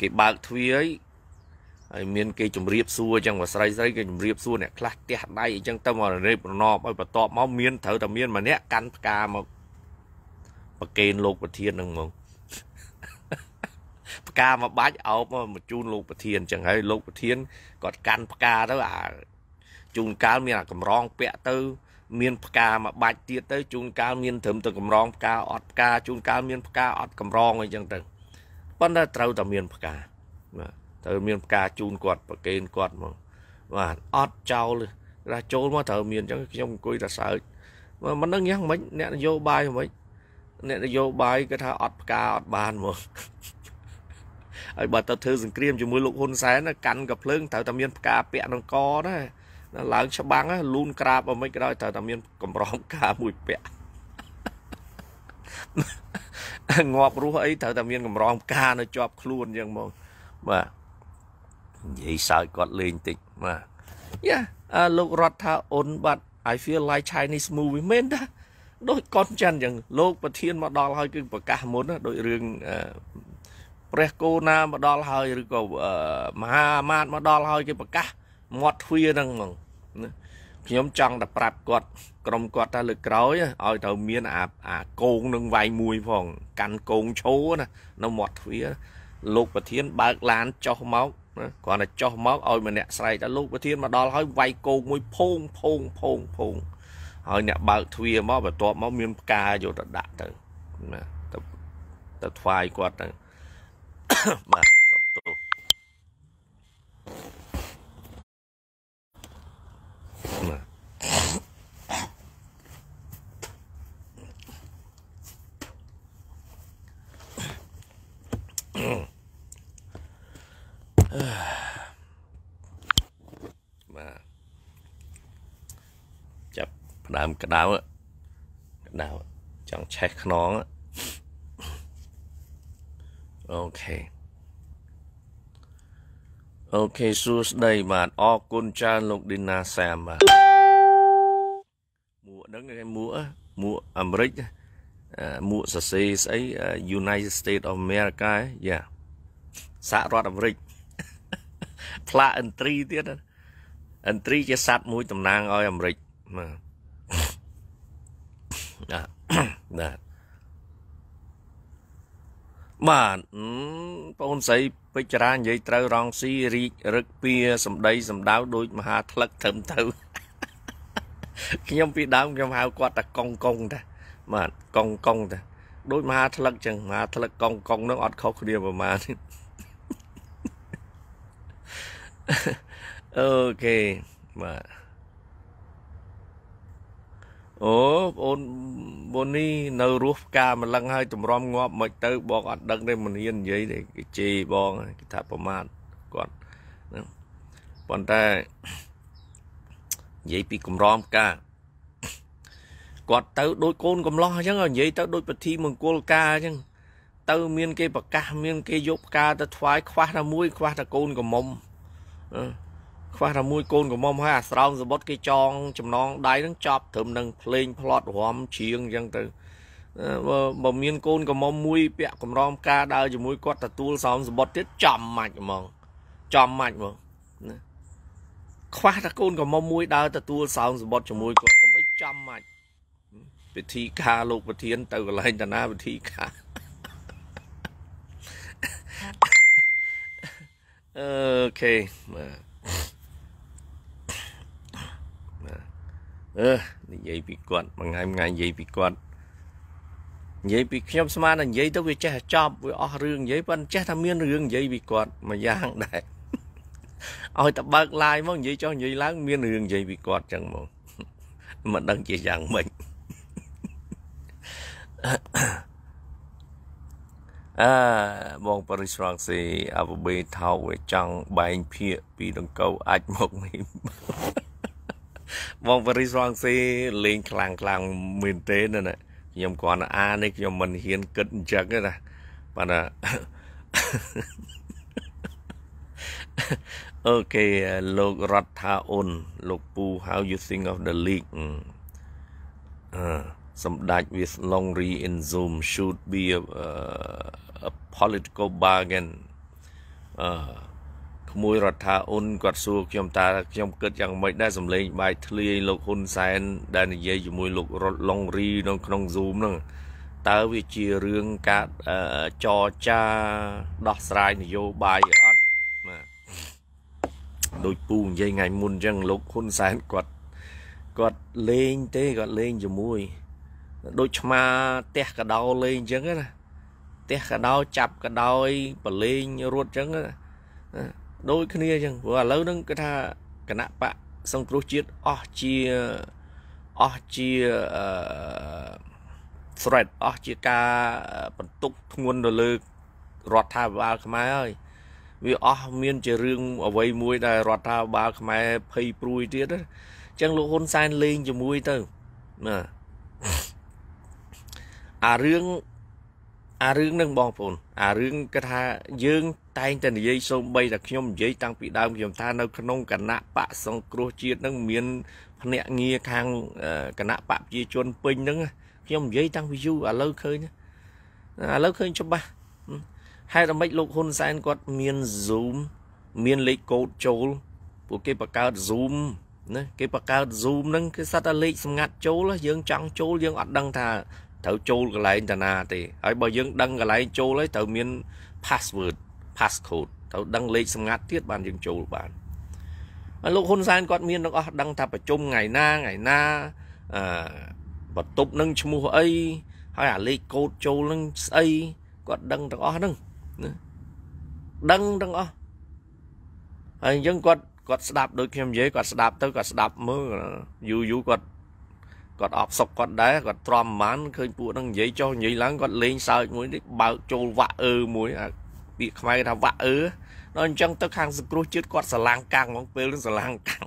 គេបើកទ្វារហើយហើយមានគេជំរាបសួរអញ្ចឹងបើស្រីស្រីគេជំរាបសួរអ្នកខ្លះផ្ទះដៃអញ្ចឹងទៅមករេបរណបឲ្យបន្ទាប់មកមានត្រូវតែមានម្នាក់កាន់ផ្កាមកប្រកេនលោកប្រធាននឹងហ្មងផ្កាមួយបាច់អោបមកជូនលោកប្រធានអញ្ចឹងហើយលោកប្រធានគាត់កាន់ផ្កាទៅអាជូនកាលមានអាកម្រងពាក់ទៅមាន ផ្កាមួយបាច់ទៀតទៅជូនកាលមានត្រឹមទៅកម្រងផ្កាអត់ផ្កាជូនកាលមានផ្កាអត់កម្រងអីចឹងទៅប៉ុន្តែត្រូវតែមានផ្កាបាទត្រូវមានផ្កាជូនគាត់ប្រកេនគាត់មកបាទអត់ចោលថាចូលមកត្រូវមានអញ្ចឹងខ្ញុំអង្គុយតែសើចមិនដឹងយ៉ាងម៉េចអ្នកនយោបាយហ្មងអ្នកនយោបាយគេថាអត់ផ្កាអត់បានហ្មងហើយបើទៅធ្វើសង្គ្រាមជាមួយលោកហ៊ុនសែនកាន់កាភ្លើងត្រូវតែមានផ្កាពាក់នឹងកណាឡើងច្បាំងលូនក្រាបអ្មិចក៏ដោយត្រូវតែមានកម្រងកាមួយពាក់ងាប់រស់អីត្រូវតែមានកម្រងកានៅជាប់ខ្លួនយ៉ាងមកបាទនិយាយសើចគាត់លេងតិចបាទយ៉ាលោករដ្ឋថាអូនបាត់ I feel like Chinese movie មែនតាដូចកូនច័ន្ទយ៉ាងលោកប្រធានមកដល់ហើយគឺប្រកាសមុនដូចរឿងព្រះគោណាមកដល់ហើយឬក៏មហាអាមាត្យមកដល់ហើយគេប្រកាសមាត់ទ្វារហ្នឹងហ្មងខ្ញុំចង់តែប្រាប់គាត់ក្រុមគាត់ថាលើក្រោយឲ្យត្រូវមាន អា អាកោងនឹងវាយមួយផងកាន់កោងឈោណានៅមាត់ទ្វារលោកប្រធាន បើកឡាន ចុះមកណាគ្រាន់តែចុះមកឲ្យម្នាក់ស្រែកថាលោកប្រធានមកដល់ហើយវាយកោងមួយភោងភោងភោងភោងហើយអ្នកបើកទ្វារមកបន្ទាប់មកមានផ្កាយកទៅដាក់ទៅណាទៅទៅថ្វាយគាត់ទៅបាទសុំទោសបាទបាទចាប់ផ្ដើមក្តៅក្តៅចង់ឆេះខ្នងហ្នឹងអូខេអូខេសួស្តីបាទអរគុណច្រើនលោកឌីណាសាមបាទមួកហ្នឹងគេមួកមួកអាមេរិកមួកសរសេរស្អី United States of America យ៉ាសហរដ្ឋអាមេរិកផ្លាកអន្ត្រីទៀតអន្ត្រីជាសัตว์មួយតំណាងឲ្យអាមេរិកបាទណាបាទបងស្រីពេជ្រានិយាយត្រូវរងស៊ីរីករឹកពីសំដីសំដៅដូចមហាថ្លឹកត្រឹមទៅខ្ញុំពីដើមខ្ញុំហៅគាត់ថាកុងកុងតាបាទកុងកុងតាដូចមហាថ្លឹកចឹងមហាថ្លឹកកុងកុងនឹងអត់ខុសគ្នាប្រហែលអូខេបាទអូបងអូនបូននេះនៅរស់ផ្កាម្លឹងហើយតម្រាំងាប់មិនទៅបងអត់ដឹងទេមិនហ៊ាននិយាយទេគេជេរបងគេថាប្រមាថគាត់ហ្នឹងប៉ុន្តែនិយាយពីកម្រមផ្កាគាត់ទៅដូចកូនកំឡោះអញ្ចឹងនិយាយទៅដូចពិធីមង្គលការអញ្ចឹងទៅមានគេប្រកាសមាន គេយកផ្កាទៅថ្វាយខ្វះតែមួយ ខ្វះតែកូនកំមុំអឺវះតែមួយកូនកំមុំហើយអាស្រោមសបុតគេចងចំណងដៃនឹងចប់ត្រឹមនឹងភ្លេងផ្លត់រំជាងអញ្ចឹងទៅបើបើមានកូនកំមុំមួយ ពាក់កម្រងការដើរជាមួយគាត់ទទួលស្រោមសបុតទៀតចំមាច់ហ្មងចំមាច់ហ្មងណាខ្វះតែកូនកំមុំមួយដើរទទួលស្រោមសបុតជាមួយគាត់កុំអីចំមាច់ពិធីការលោក ប្រធាន ទៅកន្លែងតាណាពិធីការអូខេបាទអឺនិយាយពីគាត់មួយថ្ងៃមួយថ្ងៃនិយាយពីគាត់និយាយពីខ្ញុំស្មានតែនិយាយទៅវាចេះចប់វាអស់រឿងនិយាយប៉ុន្តែចេះថាមានរឿងនិយាយពីគាត់មួយយ៉ាងដែរឲ្យតែបើកឡាយមកនិយាយចុះនិយាយឡើង មានរឿងនិយាយពីគាត់ចឹងមកមិនដឹងជាយ៉ាងម៉េចអឺបងបរិស្រងស៊ីអបបេថោកវាចង់បែងភាកពីដង្កូវអាចមកនេះបងប៉ារីសហ្វ្រង់សេលេងខ្លាំងខ្លាំងមែនទេណាខ្ញុំគ្រាន់តែអានេះខ្ញុំមិនហ៊ានគិតអញ្ចឹងទេណាបាទណាអូខេលោករដ្ឋាអ៊ុនលោកពូ how you think of the league អឺសម្ដេចវាស្លងរី in zoom should be a, uh, a political bargain អឺក្មួយរដ្ឋាអ៊ុនគាត់សួរខ្ញុំតើខ្ញុំគិតយ៉ាងម៉េចដែរសំឡេងបាយធ្លាយលោកហ៊ុនសែនដែលនិយាយជាមួយលោករត់ឡុងរីនៅក្នុង Zoom ហ្នឹងតើវាជារឿងការចរចាដោះស្រាយនយោបាយអត់បាទដូចពូនិយាយថ្ងៃមុនអញ្ចឹងលោកហ៊ុនសែនគាត់គាត់លេងទេគាត់លេងជាមួយដូចឆ្មាផ្ទះកដោលេងអញ្ចឹងណាផ្ទះកដោចាប់កដោយបលេងរត់អញ្ចឹងណាដូចគ្នាអញ្ចឹងព្រោះឥឡូវហ្នឹងគឺថាគណៈបកសង្គ្រោះជាតិអស់ជាអស់ជាអឺ threat អស់ជាការ បន្ទុកធ្ងន់ទៅលើរដ្ឋាភិបាលខ្មែរហើយវាអស់មាន ជារឿងអ្វីមួយ ដែលរដ្ឋាភិបាលខ្មែរភ័យព្រួយទៀតអញ្ចឹងលោកហ៊ុនសែនលេងជាមួយទៅណាអារឿងអារឿងនឹងបងប្អូនអារឿងគេថាយើងតែងតែនិយាយសូម្បីតែខ្ញុំនិយាយតាំងពីដើមខ្ញុំថានៅក្នុងគណៈបកសង្គ្រោះជាតិនឹងមានភ្នាក់ងារខាងគណៈបកប្រជាជនពេញនឹងខ្ញុំនិយាយតាំងពីយូរឥឡូវឃើញឥឡូវឃើញច្បាស់ហេតុអ្វីលោកហ៊ុនសែនគាត់មាន Zoom មានលេខកូដចូលពួកគេបង្កើត Zoom ណាគេបង្កើត Zoom ហ្នឹងគឺសត្វតែលេខសម្ងាត់ចូល យើងចង់ចូលយើងអត់ដឹងថាត្រូវចូលកន្លែងតាណាទេហើយបើយើងដឹងកន្លែងចូលហើយត្រូវមាន password passcode ត្រូវដឹងលេខសម្ងាត់ទៀតបានយើងចូលបានហើយលោកហ៊ុនសែនគាត់មានទាំងអស់ដឹង ថាប្រជុំថ្ងៃណាថ្ងៃណាអឺបន្ទប់នឹងឈ្មោះអីហើយអាលេខកូដចូលនឹងស្អីគាត់ដឹងទាំងអស់ហ្នឹងណាដឹងទាំងអស់ហើយអញ្ចឹងគាត់គាត់ស្ដាប់ដូចខ្ញុំនិយាយគាត់ស្ដាប់ទៅគាត់ស្ដាប់មើលយូរយូរគាត់គាត់អបសុកគាត់ដែរគាត់ទ្រាំមិនឃើញពួកហ្នឹងនិយាយចុះនិយាយឡើងគាត់លេងសើចមួយនេះបើកចូលវាក់អឺមួយអាពាក្យខ្មែរថាវ៉ាក់អឺដល់អញ្ចឹងទៅ ខាងសង្គ្រោះជាតិគាត់ស្រឡាំងកាំងហ្មង ពេលស្រឡាំងកាំង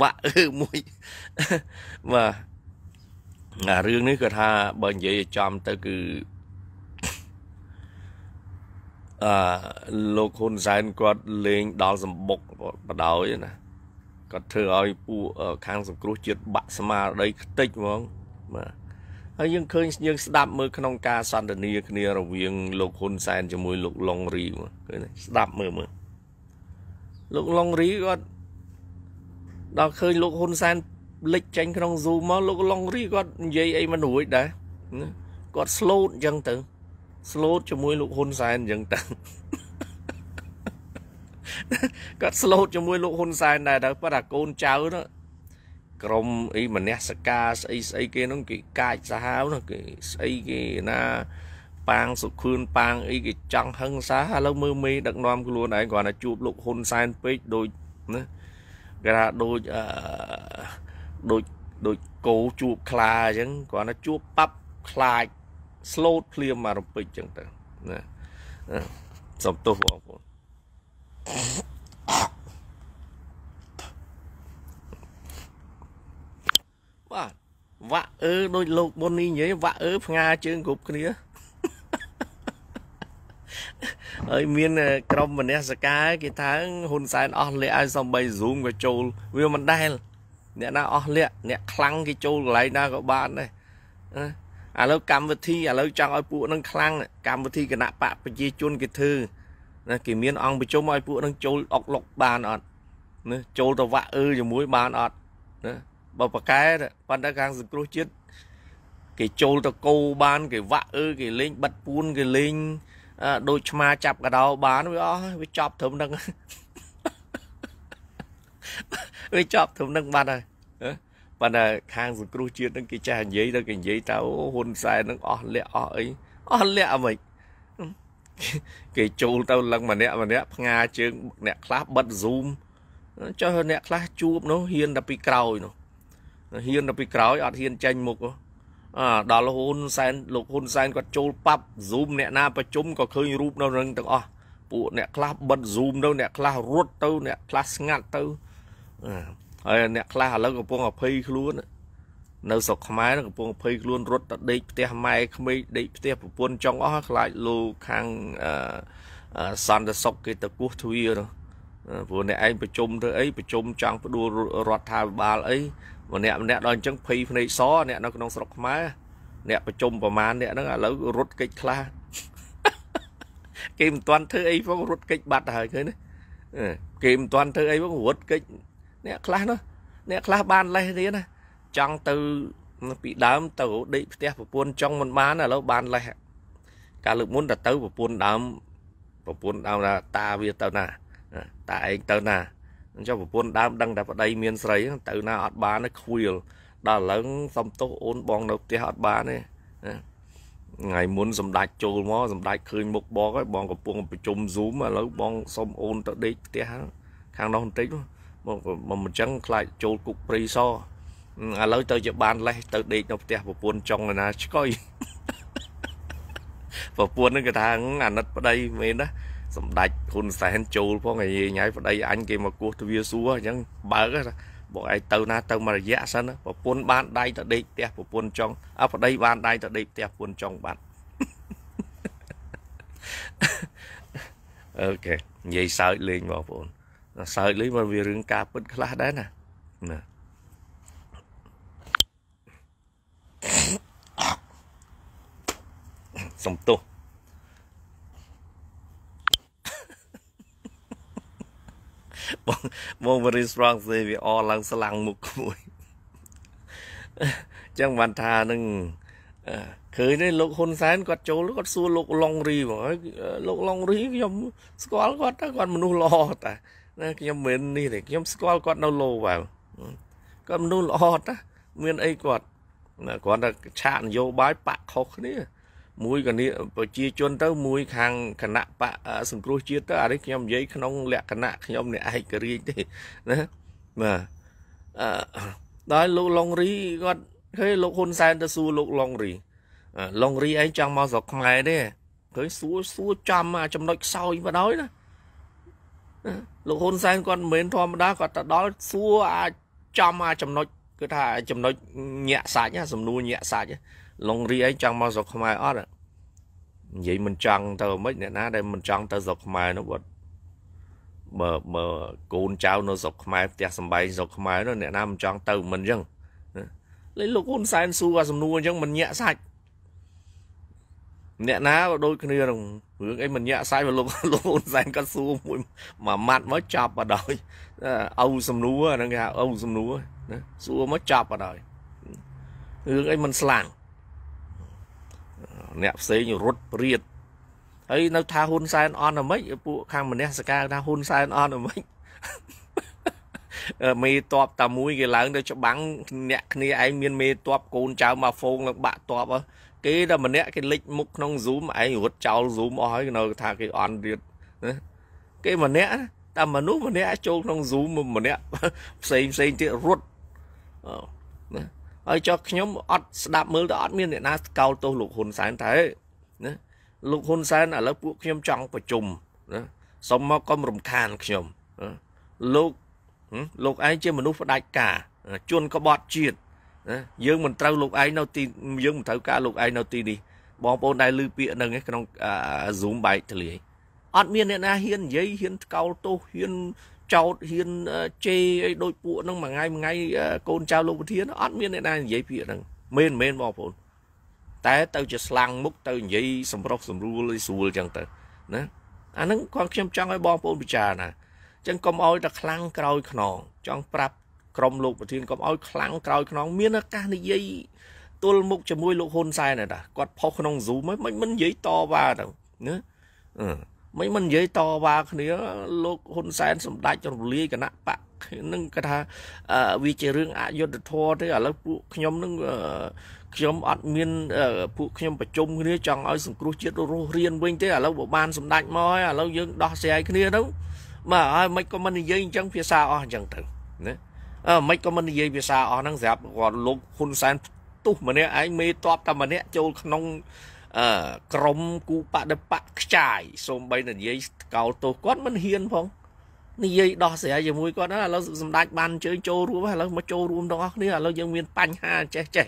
វ៉ាក់អឺមួយបាទអារឿងនេះគាត់ថាបើនិយាយចំទៅគឺអឺលោកហ៊ុនសែនគាត់លេងដល់សម្បុកបដ ாய் ណាគាត់ធ្វើឲ្យពួកខាងសង្គ្រោះជាតិបាក់ស្មារតីខ្ទេចហ្មងបាទហើយយើងឃើញយើងស្ដាប់មើលក្នុងការសន្ទនាគ្នារវាងលោកហ៊ុនសែនជាមួយលោកឡុងរីឃើញស្ដាប់មើលមើលលោកឡុងរីគាត់ដល់ឃើញលោកហ៊ុនសែនលិចចេញក្នុង Zoom មកលោកឡុងរីគាត់និយាយអីមិនរួចដែរគាត់ slot អញ្ចឹងទៅ slot ជាមួយលោកហ៊ុនសែនអញ្ចឹងទៅគាត់ slot ជាមួយលោកហ៊ុនសែនដែរតែប៉ុន្តែកូនចៅនោះក្រមអីមនសការស្អីស្អីគេនោះគេ កាចសាហាវនោះគេស្អីគេណាប៉ាងសុខឿនប៉ាង អីគេចង់ហឹងសាឥឡូវមើលមេដឹកនាំខ្លួនឯងគ្រាន់តែជួបលោកហ៊ុនសែនពេកដូចណាគេថាដូចអឺដូចដូចគោជួបខ្លាអញ្ចឹងគ្រាន់តែជួបប៉ាប់ខ្លាច slot ភ្លាមមករំពេចអញ្ចឹងទៅណាសំទោសបងប្អូនបាទវាក់អឺដូចលោកប៊ុននេះនិយាយវាក់អឺផ្ងាជើងគ្រប់គ្នាហើយមាន ក្រុមមនសិការ គេថាហ៊ុនសែនអស់លាក់ឲ្យសំបី Zoom ក៏ចូលវាមិនដែល អ្នកណាអស់លាក់អ្នកខ្លាំងគេចូលកន្លែងណាក៏បានដែរឥឡូវកម្មវិធីឥឡូវចង់ឲ្យពួកនឹងខ្លាំងកម្មវិធីគណៈបកប្រជាជនគេធ្វើណាគេមានអង្គប្រជុំឲ្យពួកនឹងចូលអុកលុកបានអត់ណាចូលទៅវាក់អឺជាមួយបានអត់ណាបើប្រកែប៉ុន្តែខាងសង្គ្រោះជាតិគេចូលទៅគោបាន គេវាក់អឺគេលេងបិទពួន គេលេងដូចឆ្មាចាប់កដោបានវាអស់វាចប់ត្រឹមហ្នឹងវាចប់ត្រឹមហ្នឹងបាត់ហើយប៉ុន្តែខាងសង្គ្រោះជាតិហ្នឹងគេចេះនិយាយទៅគេនិយាយទៅហ៊ុនសែនហ្នឹងអស់លាក់អស់អីអស់លាក់អ្ហ្មិចគេចូលទៅលឹងម្នាក់ម្នាក់ផ្ងាជើង អ្នកខ្លះបិទ Zoom ចុះអ្នកខ្លះជួបនោះហ៊ានតែពីក្រោយនោះហ៊ានទៅពីក្រោយអត់ហ៊ានចេញមុខអើដល់ហ៊ុនសែនលោកហ៊ុនសែនគាត់ចូលប៉ាប់ Zoom អ្នកណាប្រជុំក៏ឃើញរូបនៅនឹងទាំងអស់ពួកអ្នកខ្លះបិទ Zoom ទៅអ្នកខ្លះរត់ទៅ អ្នកខ្លះស្ងាត់ទៅហើយអ្នកខ្លះឥឡូវកំពុងអភ័យខ្លួន នៅស្រុកខ្មែរកំពុងអភ័យខ្លួនរត់ទៅដេកផ្ទះម៉ែក្មេកដេកផ្ទះប្រពន្ធចង់អស់ខ្លាចលោកខាងសន្តិសុខគេទៅគោះទ្វារព្រោះអ្នកឯងប្រជុំធ្វើអីប្រជុំចង់ផ្ដួលរដ្ឋាភិបាលអីម្នាក់ម្នាក់ដល់អញ្ចឹងភ័យភ្នែកសអ្នកនៅក្នុងស្រុកខ្មែរអ្នកប្រជុំប្រមាណអ្នកហ្នឹងឥឡូវរត់កិច្ចខ្លះគេមិនទាន់ធ្វើអីផងរត់កិច្ចបាត់ហើយឃើញទេគេមិនទាន់ធ្វើអីផងរត់កិច្ចអ្នកខ្លះនោះអ្នកខ្លះបាន លេះរៀនណាចង់ទៅពីដើមទៅដេកផ្ទះប្រពន្ធចង់មិនបានឥឡូវបាន លេះកាលលើកមុនតទៅប្រពន្ធដើមប្រពន្ធដើមថាតាវាទៅណាតាឯងទៅណាអញ្ចឹងប្រពន្ធដើមដឹងតែប្តីមានស្រី ទៅណាអត់បានខ្វៀលដល់ឡើងសំទោសអូនបងនៅផ្ទះអត់បានទេថ្ងៃមុនសម្ដេចចូលមកសម្ដេចឃើញមុខបងហើយបងកំពុងប្រជុំ Zoom ឥឡូវបងសុំអូនទៅដេកផ្ទះខាងនោះបន្តិចមកមកអញ្ចឹង ខ្លាចចូលគុកព្រីសឥឡូវទៅជាបានលេះទៅដេកនៅផ្ទះប្រពន្ធចុងឯណាឆ្កុយប្រពន្ធនឹងគេថា អាណិតប្តីមែនណាសម្ដេចហ៊ុនសែនចូលផងឯងញ៉ៃប្តីអញគេមកគោះទ្វារសួរអញ្ចឹងបើកណាបងឯងទៅណាទៅមករយៈសិនប្រពន្ធបានដៃទៅដេកផ្ទះប្រពន្ធចង់អប្តីបានដៃទៅដេកផ្ទះប្រពន្ធចង់បាត់អូខេនិយាយសើចលេងបងប្អូនសើចលេងមកវារឿងការពិតខ្លះដែរណាណាសំទោសបងបងវរីស្រងទេវាអឡើងស្លាំងមុខមួយអញ្ចឹងបានថានឹងឃើញទេលោកហ៊ុនសែនគាត់ចូលគាត់សួរលោកឡុងរីបងហើយលោកឡុងរីខ្ញុំស្គាល់គាត់ថាគាត់មនុស្សល្អតាណាខ្ញុំមិននេះទេខ្ញុំស្គាល់គាត់នៅលោវ៉ៅគាត់មនុស្សល្អតា មាន អីគាត់គាត់ថាឆាកនយោបាយបាក់ខុសគ្នាមួយគណៈប្រជាជនទៅមួយខាងគណៈបកសង្គ្រោះជាតិទៅអានេះខ្ញុំនិយាយក្នុងលក្ខណៈខ្ញុំអ្នកឯករាជ្យទេណាបាទអឺដល់លោកឡុងរីគាត់ឃើញលោកហ៊ុនសែនទៅសួរលោកឡុងរីឡុងរីឯងចង់មកស្រុកខ្មែរទេឃើញសួរសួរចំចំណុចខ្សោយបណ្ដោយណាលោកហ៊ុនសែនគាត់មិនមែនធម្មតាគាត់ទៅដល់សួរអាចចំអាចំណុចគឺថាចំណុចញាក់សាច់សំនួរញាក់សាច់លងរីអីចង់មកស្រុកខ្មែរអត់និយាយមិនចង់ទៅហ្មិចអ្នកណាដែលមិនចង់ទៅស្រុកខ្មែរនោះគាត់បើបើកូនចៅនៅស្រុកខ្មែរផ្ទះសំបែងស្រុកខ្មែរនោះអ្នកណាមិនចង់ទៅមិនអញ្ចឹងលេលោកហ៊ុនសែនសួរអាសំណួរអញ្ចឹងមិនញាក់សាច់អ្នកណាក៏ដូចគ្នានឹងរឿងអីមិនញាក់សាច់មកលោកលោកហ៊ុនសែនក៏សួរមួយមួយម៉ាត់មកចប់បដ ாய் អ៊ូសំណួរហ្នឹងគេហៅអ៊ូសំណួរណាសួរមកចប់បដ ாய் រឿងអីមិនស្លាំងអ្នកផ្សេងរត់រៀតហើយនៅថាហ៊ុនសែនអន់អមិចពួកខាងមនសការថាហ៊ុនសែនអន់អមិចមេតបតាមួយគេឡើងទៅច្បាំងអ្នកគ្នាឯងមានមេតបកូនចៅមកហ្វូងឡើងបាក់តបគេតែម្នាក់គេលិចមុខក្នុង Zoom ឯងរត់ចោល Zoom អស់ហើយនៅថាគេអន់រៀតណាគេម្នាក់តែមនុស្សម្នាក់ចូលក្នុង Zoom ម្នាក់ផ្សេងផ្សេងទៀតរត់ណាហើយចុះខ្ញុំអត់ស្ដាប់មើលទៅអត់មានអ្នកណាស្កោលទោសលោកហ៊ុនសែនទេណាលោកហ៊ុនសែនឥឡូវពួកខ្ញុំចង់ប្រជុំណាសុំមកកុំរំខានខ្ញុំលោកលោកឯងជាមនុស្សផ្ដាច់ការជួនកបតជាតិណាយើងមិនត្រូវលោកឯងនៅទីយើងមិនត្រូវការលោកឯងនៅទីនេះបងប្អូនដែលឮពាក្យហ្នឹងក្នុង Zoom បែកទលាយអត់មានអ្នកណាហ៊ាននិយាយហ៊ានថ្កោលទោសហ៊ានចោតហ៊ានជេរឲ្យដូចពួកហ្នឹងមួយថ្ងៃមួយថ្ងៃកូនចៅលោកប្រធានអត់មានអ្នកណានិយាយពាក្យហ្នឹងមែនមែនបងប្អូនតែទៅជាស្លាំងមុខទៅនិយាយសម្រុះសម្រួលស្រួលចឹងទៅណាអាហ្នឹងគាត់ខ្ញុំចង់ឲ្យបងប្អូនពិចារណាចឹងកុំឲ្យតែខ្លាំងក្រោយខ្នង ចង់ប្រាប់ក្រុមលោកប្រធានកុំឲ្យខ្លាំងក្រោយខ្នងមានឱកាសនិយាយទល់មុខជាមួយលោកហ៊ុនសែនណាគាត់ផុសក្នុង Zoom មិនមិននិយាយតវ៉ាទៅណាអឺមិនមិននិយាយតវ៉ាគ្នា លោកហ៊ុនសែនសម្ដេចរំលាយគណៈបកនឹងគាត់ថាវាជារឿងអយុត្តិធម៌ទេឥឡូវពួកខ្ញុំនឹងខ្ញុំអត់មានពួកខ្ញុំប្រជុំគ្នាចង់ឲ្យសង្គ្រោះជាតិរស់រៀនវិញទេឥឡូវបើបានសម្ដេចមកហើយឥឡូវយើងដោះស្រាយគ្នាទៅបាទហើយមិនក៏មិននិយាយអញ្ចឹងភាសាអស់អញ្ចឹងទៅណាអឺមិនក៏មិននិយាយភាសាអស់ហ្នឹងស្រាប់គាត់លោកហ៊ុនសែនផ្ទុះម្នាក់ឯងមេតបតែម្នាក់ចូលក្នុងអឺក្រមគូបដិបៈខ្ចាយសូម្បីតែនិយាយកោលទោសគាត់មិនហ៊ាន ផងនិយាយដោះស្រាយជាមួយគាត់ណាឥឡូវសម្ដេចបានជើញចូលរួមហើយឥឡូវមកចូលរួមទាំងអស់គ្នាឥឡូវយើងមានបញ្ហាចេះចេះ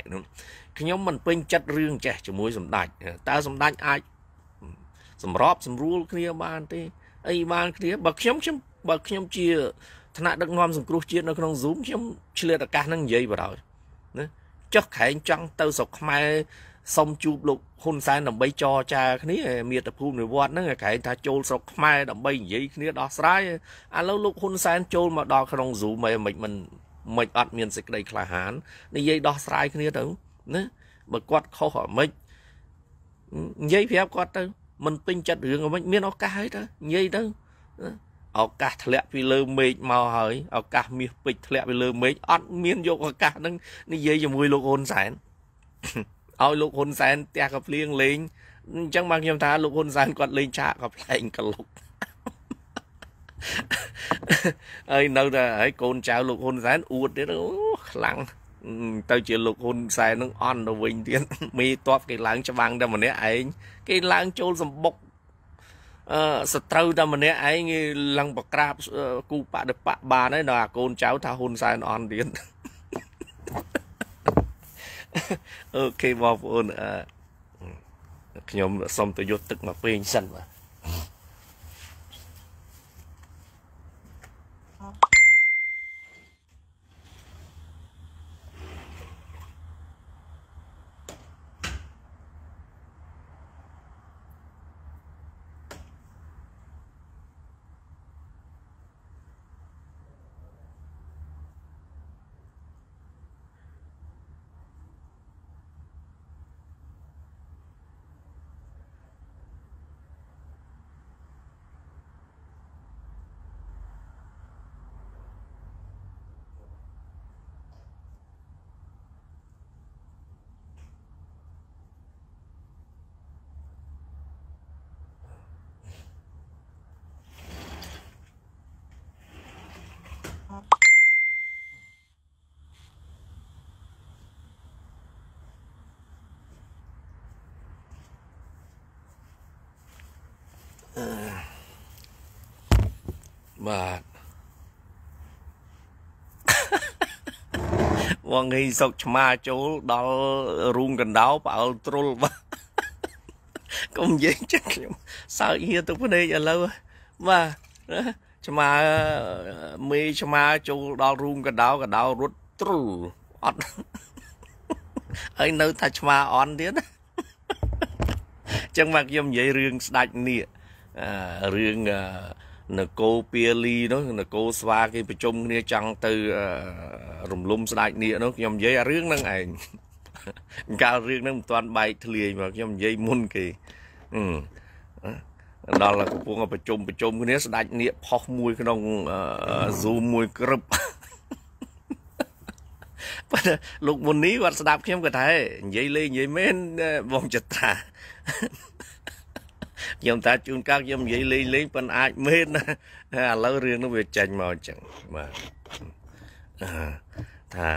ខ្ញុំមិនពេញចិត្តរឿងចេះជាមួយសម្ដេចតើសម្ដេចអាចសម្របសម្រួលគ្នាបាន ទេអីបានគ្នាបើខ្ញុំខ្ញុំបើខ្ញុំជាថ្នាក់ដឹកនាំសង្គ្រោះជាតិនៅក្នុង Zoom ខ្ញុំឆ្លៀតឱកាសនឹងនិយាយបរោយណាចុះក្រែងចង់ទៅស្រុកខ្មែរសុំជួបលោកហ៊ុនសែនដើម្បីចរចាគ្នាមាតុភូមិនិវត្តហ្នឹងគេថាចូលស្រុកខ្មែរដើម្បីនិយាយគ្នាដោះស្រាយឥឡូវលោកហ៊ុនសែនចូលមកដល់ក្នុង Zoom ហ្មងមិនមិនអត់មានសេចក្តីក្លាហាននិយាយដោះស្រាយគ្នាទៅណាបើគាត់ខុសអាម៉េចនិយាយប្រាប់គាត់ទៅមិនពេញចិត្តរឿងអាម៉េចមានឱកាសហើយទៅនិយាយទៅឱកាសធ្លាក់ពីលើមេឃមកហើយឱកាសមាសពេជ្រធ្លាក់ពីលើមេឃអត់មានយកឱកាសហ្នឹងនិយាយជាមួយលោកហ៊ុនសែនឲ្យលោកហ៊ុនសែនផ្ទះកាភ្លៀងលេងអញ្ចឹងបានខ្ញុំថាលោកហ៊ុនសែនគាត់លេងឆាកកាផ្លែងកលុកហើយនៅតែហើយកូនចៅលោកហ៊ុនសែនអួតទៀតអូខ្លាំងទៅជាលោកហ៊ុនសែននឹងអន់ទៅវិញទៀតមេតបគេឡើងច្បាំងតែម្នាក់ឯងគេឡើងចូលសម្បុកអឺសត្រូវតែម្នាក់ឯងឡើងប្រក្រាបគូបដិបកបានហើយដល់អាកូនចៅថាហ៊ុនសែនអន់ទៀតអូខេបងប្អូនអឺខ្ញុំសុំទៅយកទឹកមកពេញសិនបាទវងហីសុកឆ្មាចូលដល់រូងកណ្ដោផ្អើលទ្រុលបាទកុំនិយាយចឹងខ្ញុំសើចហៀទៅភ្នែកឥឡូវបាទឆ្មាមេឆ្មាចូលដល់រូងកណ្ដោកណ្ដោរត់ទ្រុលអត់ហើយនៅថាឆ្មាអន់ទៀតចឹងមកខ្ញុំនិយាយរឿងស្ដាច់នេះរឿងអឺនគរពាលីនោះនគរស្វាគេប្រជុំគ្នាចង់ទៅរំលំស្ដេចនាគនោះខ្ញុំនិយាយអារឿងហ្នឹងឯងកាលរឿងហ្នឹងមិនទាន់បែកធ្លាយមកខ្ញុំនិយាយមុនគេដល់កំពុងប្រជុំ ប្រជុំគ្នាស្ដេចនាគផុសមួយ ក្នុង Zoom មួយក្រឹបបាទលោកមុននេះគាត់ស្ដាប់ខ្ញុំគាត់ថានិយាយលេងនិយាយមែនបងចត្រាខ្ញុំថាជូនកាលខ្ញុំនិយាយលេងលេងប៉ុន្តែអាចមែនណាឥឡូវរឿងនោះវាចេញមកអញ្ចឹងបាទថា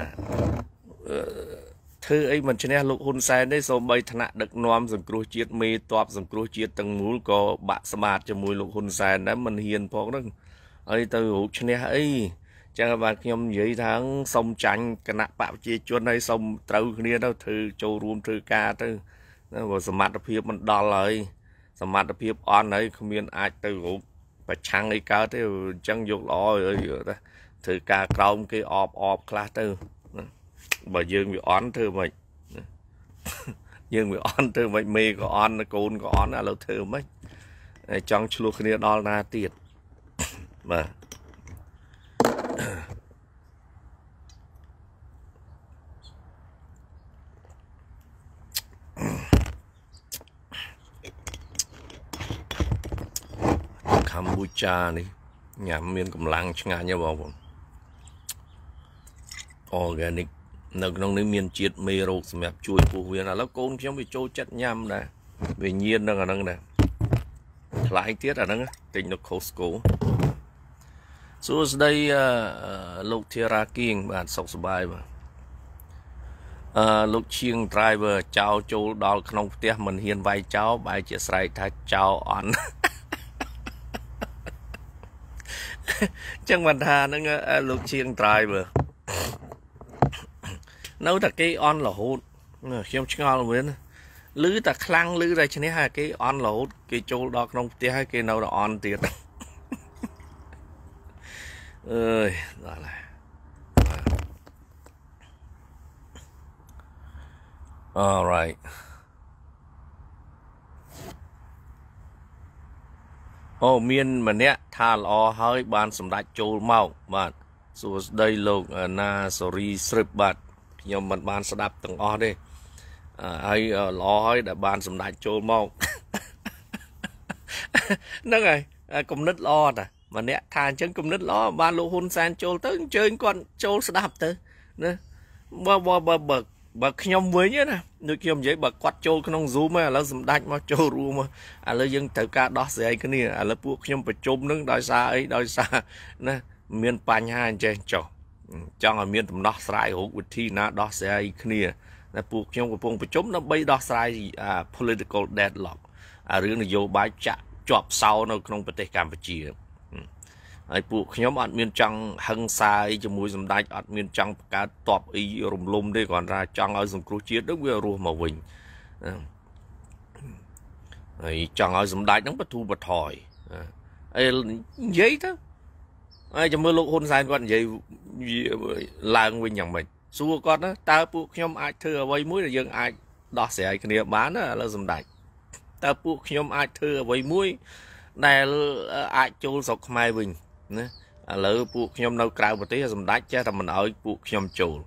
ធ្វើអីមិនឈ្នះលោកហ៊ុនសែនទេសូម្បីថ្នាក់ដឹកនាំសង្គ្រោះជាតិមេតបសង្គ្រោះជាតិទាំងមូលក៏បាក់ស្មាតជាមួយលោកហ៊ុនសែនដែរមិនហ៊ានផងហ្នឹងហើយទៅរូបឈ្នះអីចឹងបាទខ្ញុំនិយាយថាសូមចាញ់គណៈបព្វជិជនហើយសូមត្រូវគ្នាទៅធ្វើចូលរួមធ្វើការទៅបើសមត្ថភាពមិនដល់ហើយសមត្ថភាពអន់ហើយគ្មានអាចទៅរូប ប្រឆាំងអីកើតទេអញ្ចឹងយកល្អឲ្យធ្វើការក្រោមគេអបអបខ្លះទៅបើយើងវាអន់ធ្វើមិនយើងវាអន់ធ្វើមិនមេក៏អន់កូនក៏អន់ឥឡូវធ្វើមិនចង់ឆ្លោះគ្នាដល់ណាទៀតបាទកម្ពុជានេះញ៉ាំមានកម្លាំងឆ្ងាញ់ណាស់បងប្អូន organic នៅក្នុងនេះមាន ជាតិមេរោគសម្រាប់ជួយពោះវៀនឥឡូវកូនខ្ញុំវាចូលចិត្តញ៉ាំដែរវាញៀននឹងអាហ្នឹងដែរថ្លៃទៀតអាហ្នឹងទិញនៅ Costco សួស្តីលោកធារាគៀងបាទសុខសប្បាយបាទអឺលោកឈៀង driver ចោលចូលដល់ក្នុងផ្ទះមិនហ៊ានវាយចោលបែរជាស្រែកថាចោលអន់អញ្ចឹងបានថាហ្នឹងលោកជាងត្រាយមើលនៅតែគេអន់រហូតខ្ញុំឆ្ងល់មែនឮតែខ្លាំងឮតែឈ្នះហើយគេអន់រហូតគេចូលដល់ក្នុងផ្ទះហើយគេនៅតែអន់ទៀតអើយដល់ហើយ All right. អូមានម្នាក់ថាល្អហើយបានសម្ដេចចូលមកបាទសួស្ដីលោកណាសូរីស្រឹបបាទខ្ញុំមិនបាន ស្ដាប់ទាំងអស់ទេហើយល្អហើយដែលបានសម្ដេចចូលមកហ្នឹងហើយគំនិតល្អតាម្នាក់ថាអញ្ចឹងគំនិតល្អបានលោកហ៊ុនសែនចូលទៅអញ្ជើញគាត់ចូលស្ដាប់ទៅណាបើបើបើបើខ្ញុំវិញណាដូចខ្ញុំនិយាយបើគាត់ចូលក្នុង Zoom ឥឡូវសម្ដេចមកចូលរួមឥឡូវយើងត្រូវការដោះស្រាយគ្នាឥឡូវពួកខ្ញុំប្រជុំនឹងដោយសារអីដោយសារណាមានបញ្ហាអញ្ចេះចុះចង់ឲ្យមានដំណោះស្រាយរូបវិធីណាដោះស្រាយគ្នាតែពួកខ្ញុំកំពុងប្រជុំដើម្បីដោះស្រាយ political deadlock រឿងនយោបាយចាក់ជាប់សោនៅក្នុងប្រទេសកម្ពុជាហើយពួកខ្ញុំអត់មានចង់ហឹង្សាអីជាមួយសម្ដេចអត់មានចង់បង្កើតតបអី រំលំទេគ្រាន់តែចង់ឲ្យសង្គ្រោះជាតិនឹងវារស់មកវិញហើយចង់ឲ្យសម្ដេចនឹងបទូបថយអីនិយាយទៅហើយចាំមើលលោកហ៊ុនសែនគាត់និយាយឡើងវិញយ៉ាងម៉េចសួរគាត់ណាតើពួកខ្ញុំអាចធ្វើអ្វីមួយដែលយើងអាចដោះស្រាយគ្នា បានណាឥឡូវសម្ដេចតើពួកខ្ញុំអាចធ្វើអ្វីមួយដែលអាចចូលស្រុកខ្មែរវិញណាឥឡូវពួកខ្ញុំនៅក្រៅប្រទេសសម្ដេចចេះតែមិនអោយពួកខ្ញុំចូល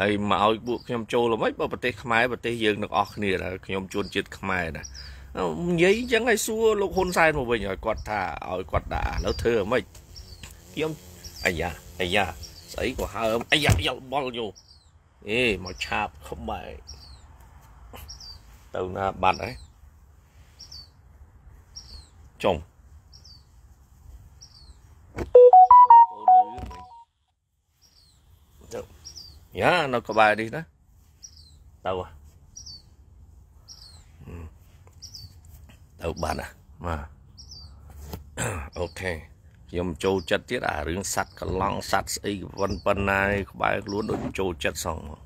ហើយមកអោយពួកខ្ញុំចូលល្មិចបើប្រទេសខ្មែរប្រទេសយើងទាំងអស់គ្នាដែរខ្ញុំជួនជាតិខ្មែរណានិយាយអញ្ចឹងឲ្យសួរលោកហ៊ុនសែនមកវិញឲ្យគាត់ថាឲ្យគាត់ដាក់ឥឡូវធ្វើហ្មិចខ្ញុំអាយ៉ាអាយ៉ាស្អីក៏ហើមអាយ៉ាយល់បល់យោអេមកឆាបក្បែរទៅណាបាត់ហើយចុំអូនលឺវិញទៅយ៉ានៅក្បែរនេះណាទៅទៅបានណាបាទអូខេខ្ញុំចូលចិត្តទៀតអារឿងសัตว์កឡង់សัตว์ស្អីប៉ុនប៉ុណ្ណាក្បែរខ្លួនដូចចូលចិត្តសងមក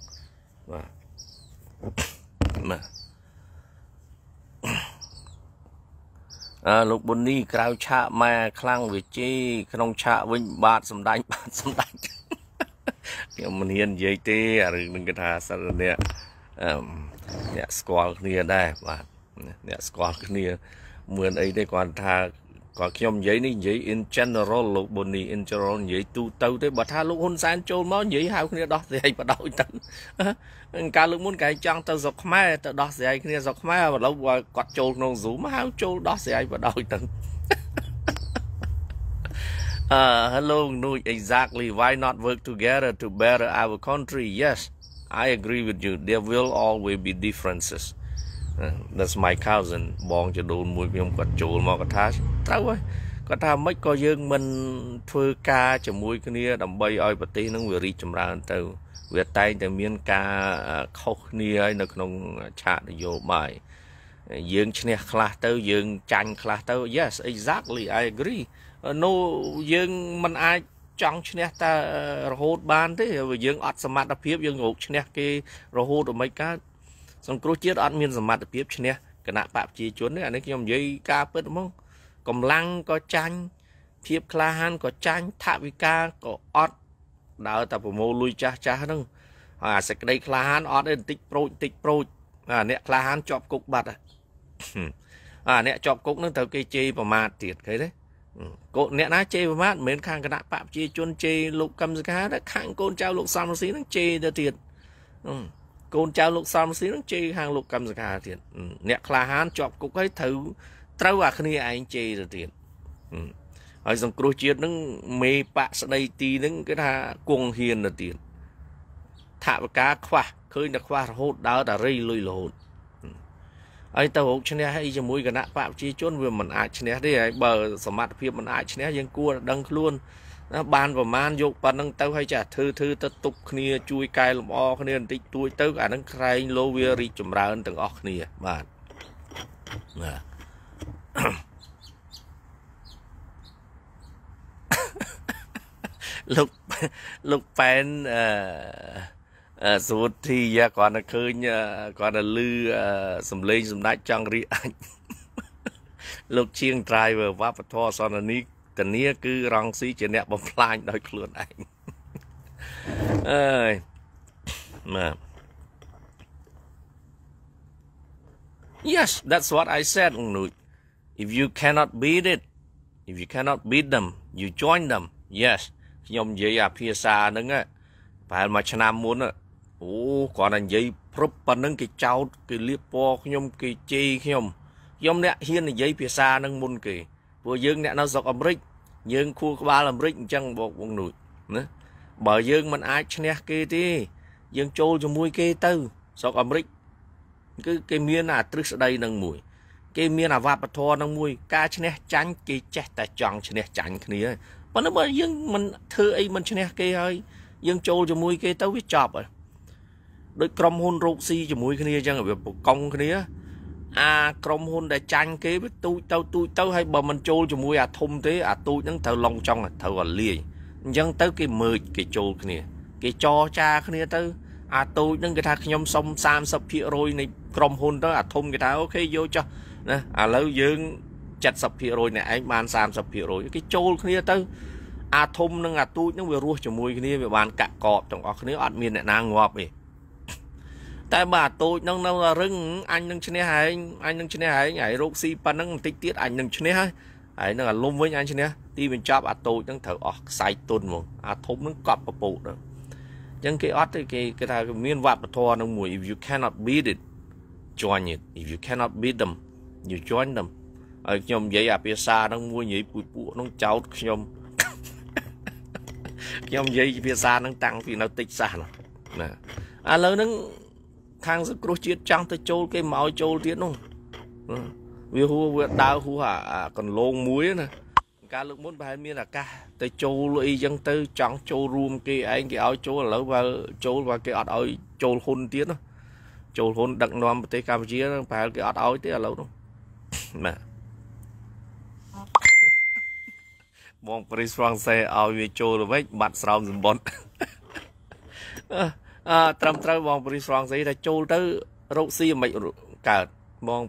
បាទបាទលោកប៊ុននីក្រៅឆាកម៉ាខ្លាំងវិជ័យក្នុងឆាកវិញ បាទសម្ដែងបាទសម្ដែងខ្ញុំមិនហ៊ាននិយាយទេអារឿងនឹងគេថាសិលអ្នកអ្នកស្គាល់គ្នាដែរបាទអ្នកស្គាល់គ្នាមឿនអីទេគាត់ថាក៏ខ្ញុំនិយាយនេះនិយាយ in general លោក Bonnie in general tu tâu thế lúc chôn (laughs) chôn chôn máu cái muốn mai mai mà mà lâu quạt nó និយាយទូទៅទេបើថាលោកហ៊ុនសែនចូលមកនិយាយហៅគ្នាដោះស្រាយបដោយទៅកាលលើកមុនគេចង់ទៅស្រុកខ្មែរទៅដោះស្រាយគ្នាស្រុកខ្មែរឥឡូវគាត់ចូលក្នុង Zoom ហៅចូលដោះស្រាយបដោយទៅអឺ hello Nuj exactly why not work together to better our country yes I agree with you there will always be differences that's my cousin cho đồn quạt chôn បងចដូនមួយខ្ញុំគាត់ចូលមកគាត់ថាត្រូវហើយគាត់ថាមិនក៏យើងមិន ធ្វើការជាមួយ គ្នាដើម្បីឲ្យប្រទេសនឹងវារីកចម្រើនទៅ វាតែងតែមានការខុសគ្នាហើយនៅក្នុងឆាកនយោបាយយើងឈ្នះខ្លះទៅយើងចាញ់ខ្លះទៅ yes exactly i agree no យើងមិនអាចចង់ឈ្នះតែរហូតបានទេយើងអត់សមត្ថភាពយើងរកឈ្នះគេរហូតដល់មិនកើតសង្គ្រោះជាតិអត់មានសមត្ថភាពឈ្នះគណៈបកប្រជាជនទេអានេះខ្ញុំនិយាយការពិតហ្មងកម្លាំងក៏ចាញ់ភាពក្លាហានក៏ចាញ់ថវិកាក៏អត់ដើរតែប្រមូលលុយចាស់ចាស់ហ្នឹងហើយអាសេចក្តីក្លាហានអត់ទេបន្តិចប្រូចបន្តិចប្រូចអាអ្នកក្លាហានជាប់គុកបាត់អាអ្នកជាប់គុកហ្នឹងត្រូវគេជេរប្រមាថទៀតឃើញទេកូនអ្នកណាជេរប្រមាថមិនមែនខាងគណៈបកប្រជាជនជេរលោកកឹមសុខាតែខាងកូនចៅលោកសំរងស៊ីហ្នឹងជេរទៅទៀតកូនចៅលោកសំរងស៊ីហ្នឹងជេរខាងលោកកឹមសុខាទៀតអ្នកក្លាហានជាប់គុកហើយត្រូវត្រូវអាគ្នាឯងជេរទៅទៀតហើយសង្គ្រោះជាតិនឹងមេបកស្ដីទីនឹងគេថាគង់ហ៊ានទៅទៀតថាបកាខ្វះឃើញតែខ្វះរហូតដើរតែរីលុយរហូតហើយទៅរកឈ្នះអីជាមួយគណៈបកប្រជាជន វាមិនអាចឈ្នះទេហើយបើសមត្ថភាពមិនអាចឈ្នះយើងគួរដឹងខ្លួនណាបានប្រមាណយកប៉ុណ្្នឹងទៅហើយចាធ្វើធ្វើទៅទុកគ្នាជួយកែលម្អគ្នាបន្តិចតួចទៅអានឹងក្រែងលោវារីកចម្រើនទាំងអស់គ្នាបាទណាលោកលោកប៉ែនអឺសូធីយ៉ាគាត់តែឃើញគាត់តែលឺសំឡេងសម្ដេចចង់រីអាចលោកជាង driver វប្បធម៌សន្តានីកនីគឺរងស៊ីជាអ្នកបំផ្លាញដោយខ្លួនឯងអើយម៉ា Yes that's what I said នោះ if you cannot beat it if you cannot beat them you join them yes ខ្ញុំនិយាយអាភាសាហ្នឹងប្រហែលមួយឆ្នាំមុនអូគ្រាន់តែនិយាយព្រឹបប៉ុណ្្នឹងគេចោទគេលៀបពណ៌ខ្ញុំគេជេរខ្ញុំខ្ញុំអ្នកហ៊ាននិយាយភាសាហ្នឹងមុនគេព្រោះយើងអ្នកនៅស្រុកអាមេរិកយើង ខួរក្បាលអាមេរិកអញ្ចឹងបងបងនួចណាបើយើងមិនអាចឈ្នះគេទេ យើងចូលជាមួយគេទៅស្រុកអាមេរិកគឺគេមានអាទ្រឹស្ដីនឹងមួយគេមានអាវត្តធរនឹងមួយការឈ្នះ ចាញ់គេចេះតែចង់ឈ្នះចាញ់គ្នាប៉ុន្តែបើយើងមិនធ្វើអីមិនឈ្នះ គេហើយយើងចូលជាមួយ គេទៅវាចប់ហើយដោយក្រុមហ៊ុនរោគស៊ីជាមួយគ្នាអញ្ចឹងវាប្រកងគ្នាអាក្រុមហ៊ុន ដែលចាញ់គេវាទូចទៅទូចទៅហើយបើមិនចូលជាមួយអាធំទេ អាទូចហ្នឹងត្រូវឡងចង់ត្រូវអាលាយអញ្ចឹងទៅ គេមើលគេចូល គ្នាគេចរចាគ្នាទៅ អាទូចហ្នឹងគេថាខ្ញុំសុំ30%នៃក្រុមហ៊ុនទៅអាធំគេថាអូខេយកចុះណាឥឡូវយើង70%អ្នកឯងបាន30%គេចូលគ្នាទៅអាធំនិងអាទូចនឹងវារស់ជាមួយ គ្នាវាបានកាក់កបទាំងអស់គ្នាអត់មានអ្នកណាងាប់ទេតែបើអាទូចនឹងនៅរឹងអញនឹងឈ្នះឯងអញនឹងឈ្នះឯងហើយរោគស៊ីប៉ណ្ណឹងបន្តិចទៀតអញនឹងឈ្នះហើយហើយនឹងអាលុំវិញអញឈ្នះទីបញ្ចប់អាទូចនឹងត្រូវអស់ខ្សែទុនហ្មងអាធំនឹងកប់ពពុះហ្នឹងអញ្ចឹងគេអត់ទេគេគេថាមានវប្បធម៌នឹងមួយ if you cannot beat it join it if you cannot beat them you join them ឲ្យខ្ញុំនិយាយអាភាសាហ្នឹងមួយនិយាយពូជពួកហ្នឹងចោតខ្ញុំខ្ញុំនិយាយភាសាហ្នឹង តាំងពីនៅតិចសាសនោះណាឥឡូវហ្នឹងខាងសង្គ្រោះជាតិចង់ទៅចូល គេមកឲ្យចូលទៀតនោះវាហួវាដើរហួអាកន្លងមួយណាការលើកមុនប្រហែលមានឱកាសទៅចូលអីចឹងទៅ ចង់ចូលរួម គេឯងគេឲ្យចូលឥឡូវបើចូលបើគេអត់ឲ្យចូលហ៊ុនទៀតណាចូលហ៊ុនដឹកនាំប្រទេសកម្ពុជាប្រហែលគេអត់ឲ្យទេឥឡូវនោះបាទបងព្រីសហ្វ្រង់សេឲ្យវាចូលល្វិចបាត់ស្រោមសម្បត្តិអឺត្រឹមត្រូវបងព្រីសហ្វ្រង់សេថាចូលទៅរោគស៊ីមិនកើតបង